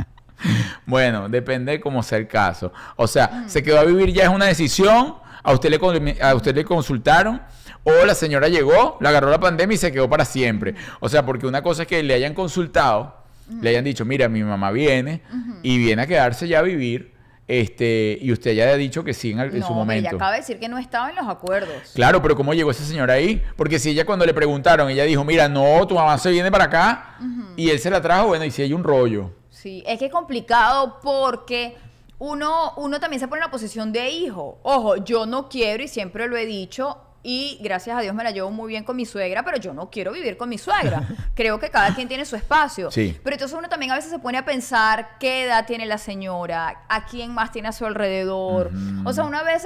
bueno, depende de cómo sea el caso. O sea, se quedó a vivir ya es una decisión. A usted le, a usted le consultaron. O la señora llegó, la agarró la pandemia y se quedó para siempre. O sea, porque una cosa es que le hayan consultado, le hayan dicho, mira, mi mamá viene y viene a quedarse ya a vivir. Este, y usted ya le ha dicho que sí en, su momento. Ella acaba de decir que no estaba en los acuerdos. Claro, pero ¿cómo llegó esa señora ahí? Porque si ella cuando le preguntaron, ella dijo, mira, no, tu mamá se viene para acá y él se la trajo, bueno, y si hay un rollo. Sí, es que es complicado porque uno, uno también se pone en la posición de hijo. Ojo, yo no quiero, y siempre lo he dicho, y gracias a Dios me la llevo muy bien con mi suegra, pero yo no quiero vivir con mi suegra. Creo que cada quien tiene su espacio. Sí. Pero entonces uno también a veces se pone a pensar qué edad tiene la señora, a quién más tiene a su alrededor. O sea, una vez,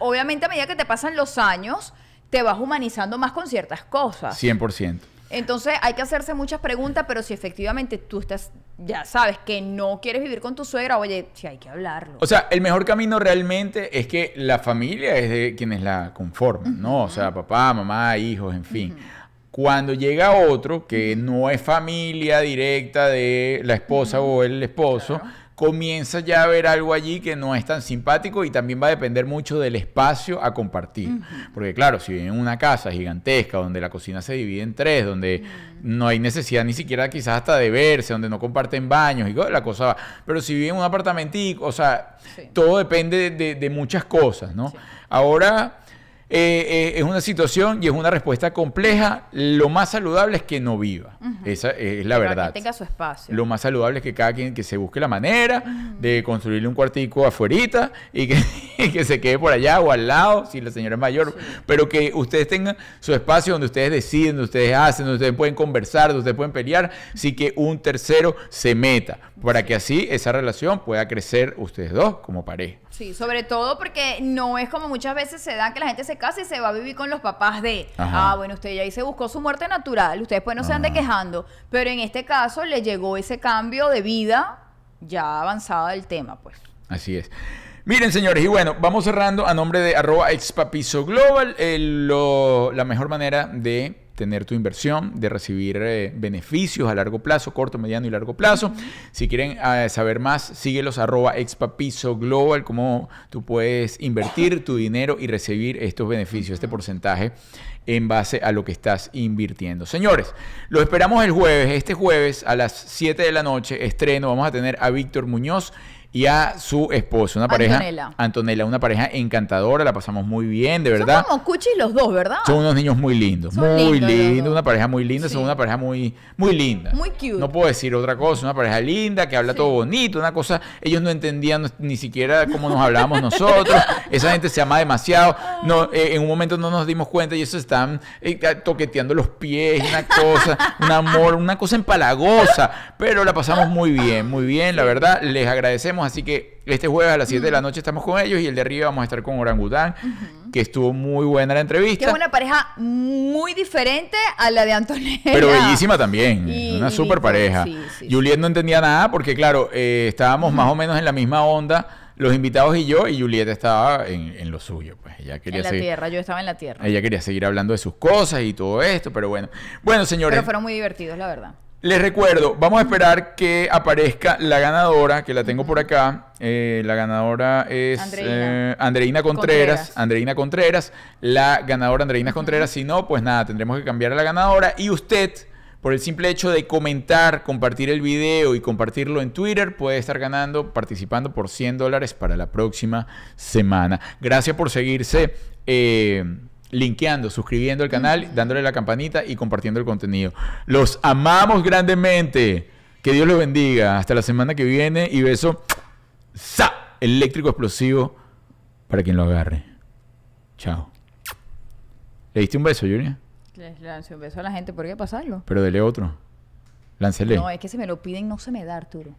obviamente a medida que te pasan los años, te vas humanizando más con ciertas cosas. 100%. Entonces hay que hacerse muchas preguntas, pero si efectivamente tú estás, ya sabes que no quieres vivir con tu suegra, oye, si hay que hablarlo. O sea, el mejor camino realmente es que la familia es de quienes la conforman, ¿no? O sea, papá, mamá, hijos, en fin. Cuando llega otro que no es familia directa de la esposa o el esposo, comienza ya a ver algo allí que no es tan simpático y también va a depender mucho del espacio a compartir. Porque claro, si en una casa gigantesca donde la cocina se divide en tres, donde no hay necesidad ni siquiera quizás hasta de verse, donde no comparten baños y la cosa va. Pero si viven en un apartamentico, o sea, todo depende de, muchas cosas, ¿no? Ahora eh, eh, es una situación y es una respuesta compleja. Lo más saludable es que no viva. Esa es la verdad. Que tenga su espacio. Lo más saludable es que cada quien que se busque la manera de construirle un cuartico afuerita y que, que, se quede por allá o al lado, si la señora es mayor. Pero que ustedes tengan su espacio donde ustedes deciden, donde ustedes hacen, donde ustedes pueden conversar, donde ustedes pueden pelear, sí que un tercero se meta, para que así esa relación pueda crecer ustedes dos como pareja. Sí, sobre todo porque no es como muchas veces se da que la gente se casa y se va a vivir con los papás de, ah, bueno, usted ya ahí se buscó su muerte natural, ustedes pues no se ande quejando, pero en este caso le llegó ese cambio de vida ya avanzada del tema, pues. Así es. Miren, señores, y bueno, vamos cerrando a nombre de arroba expapiso global, eh, la mejor manera de tener tu inversión, de recibir eh, beneficios a largo plazo, corto, mediano y largo plazo. Si quieren eh, saber más, síguelos arroba expapiso global, cómo tú puedes invertir tu dinero y recibir estos beneficios, este porcentaje en base a lo que estás invirtiendo. Señores, lo esperamos el jueves, este jueves a las 7 de la noche, estreno, vamos a tener a Víctor Muñoz y a su esposo, una pareja. Antonella. una pareja encantadora, la pasamos muy bien, de verdad. Son como Cuchi los dos, ¿verdad? Son unos niños muy lindos, muy lindos, una pareja muy linda, son una pareja muy, muy linda. Muy cute. No puedo decir otra cosa, una pareja linda que habla todo bonito, una cosa. Ellos no entendían ni siquiera cómo nos hablábamos nosotros. Esa gente se ama demasiado. No, eh, en un momento no nos dimos cuenta y ellos están eh, toqueteando los pies, una cosa, un amor, una cosa empalagosa. Pero la pasamos muy bien, muy bien, la verdad. Les agradecemos así que este jueves a las 7 de la mm. noche estamos con ellos y el de arriba vamos a estar con Orangután, que estuvo muy buena la entrevista. Que es una pareja muy diferente a la de Antonella. Pero bellísima también, una super pareja. Juliet no entendía nada porque, claro, eh, estábamos más o menos en la misma onda los invitados y yo, y Julieta estaba en, lo suyo, pues En la tierra, yo estaba en la tierra. Ella quería seguir hablando de sus cosas y todo esto, pero bueno. Bueno, señores. Pero fueron muy divertidos, la verdad. Les recuerdo, vamos a esperar que aparezca la ganadora, que la tengo por acá. Eh, la ganadora es Andreina, eh, Contreras, Andreina Contreras. La ganadora Andreina Contreras. Si no, pues nada, tendremos que cambiar a la ganadora. Y usted, por el simple hecho de comentar, compartir el video y compartirlo en Twitter, puede estar ganando, participando por 100 dólares para la próxima semana. Gracias por seguirse. Eh, linkeando, suscribiendo al canal, dándole la campanita y compartiendo el contenido. Los amamos grandemente. Que Dios los bendiga. Hasta la semana que viene y beso sa eléctrico explosivo para quien lo agarre. Chao. ¿Le diste un beso, Julia? Les lancé un beso a la gente. ¿Por qué pasarlo? Pero dele otro. Láncele. No, es que si me lo piden no se me da, Arturo.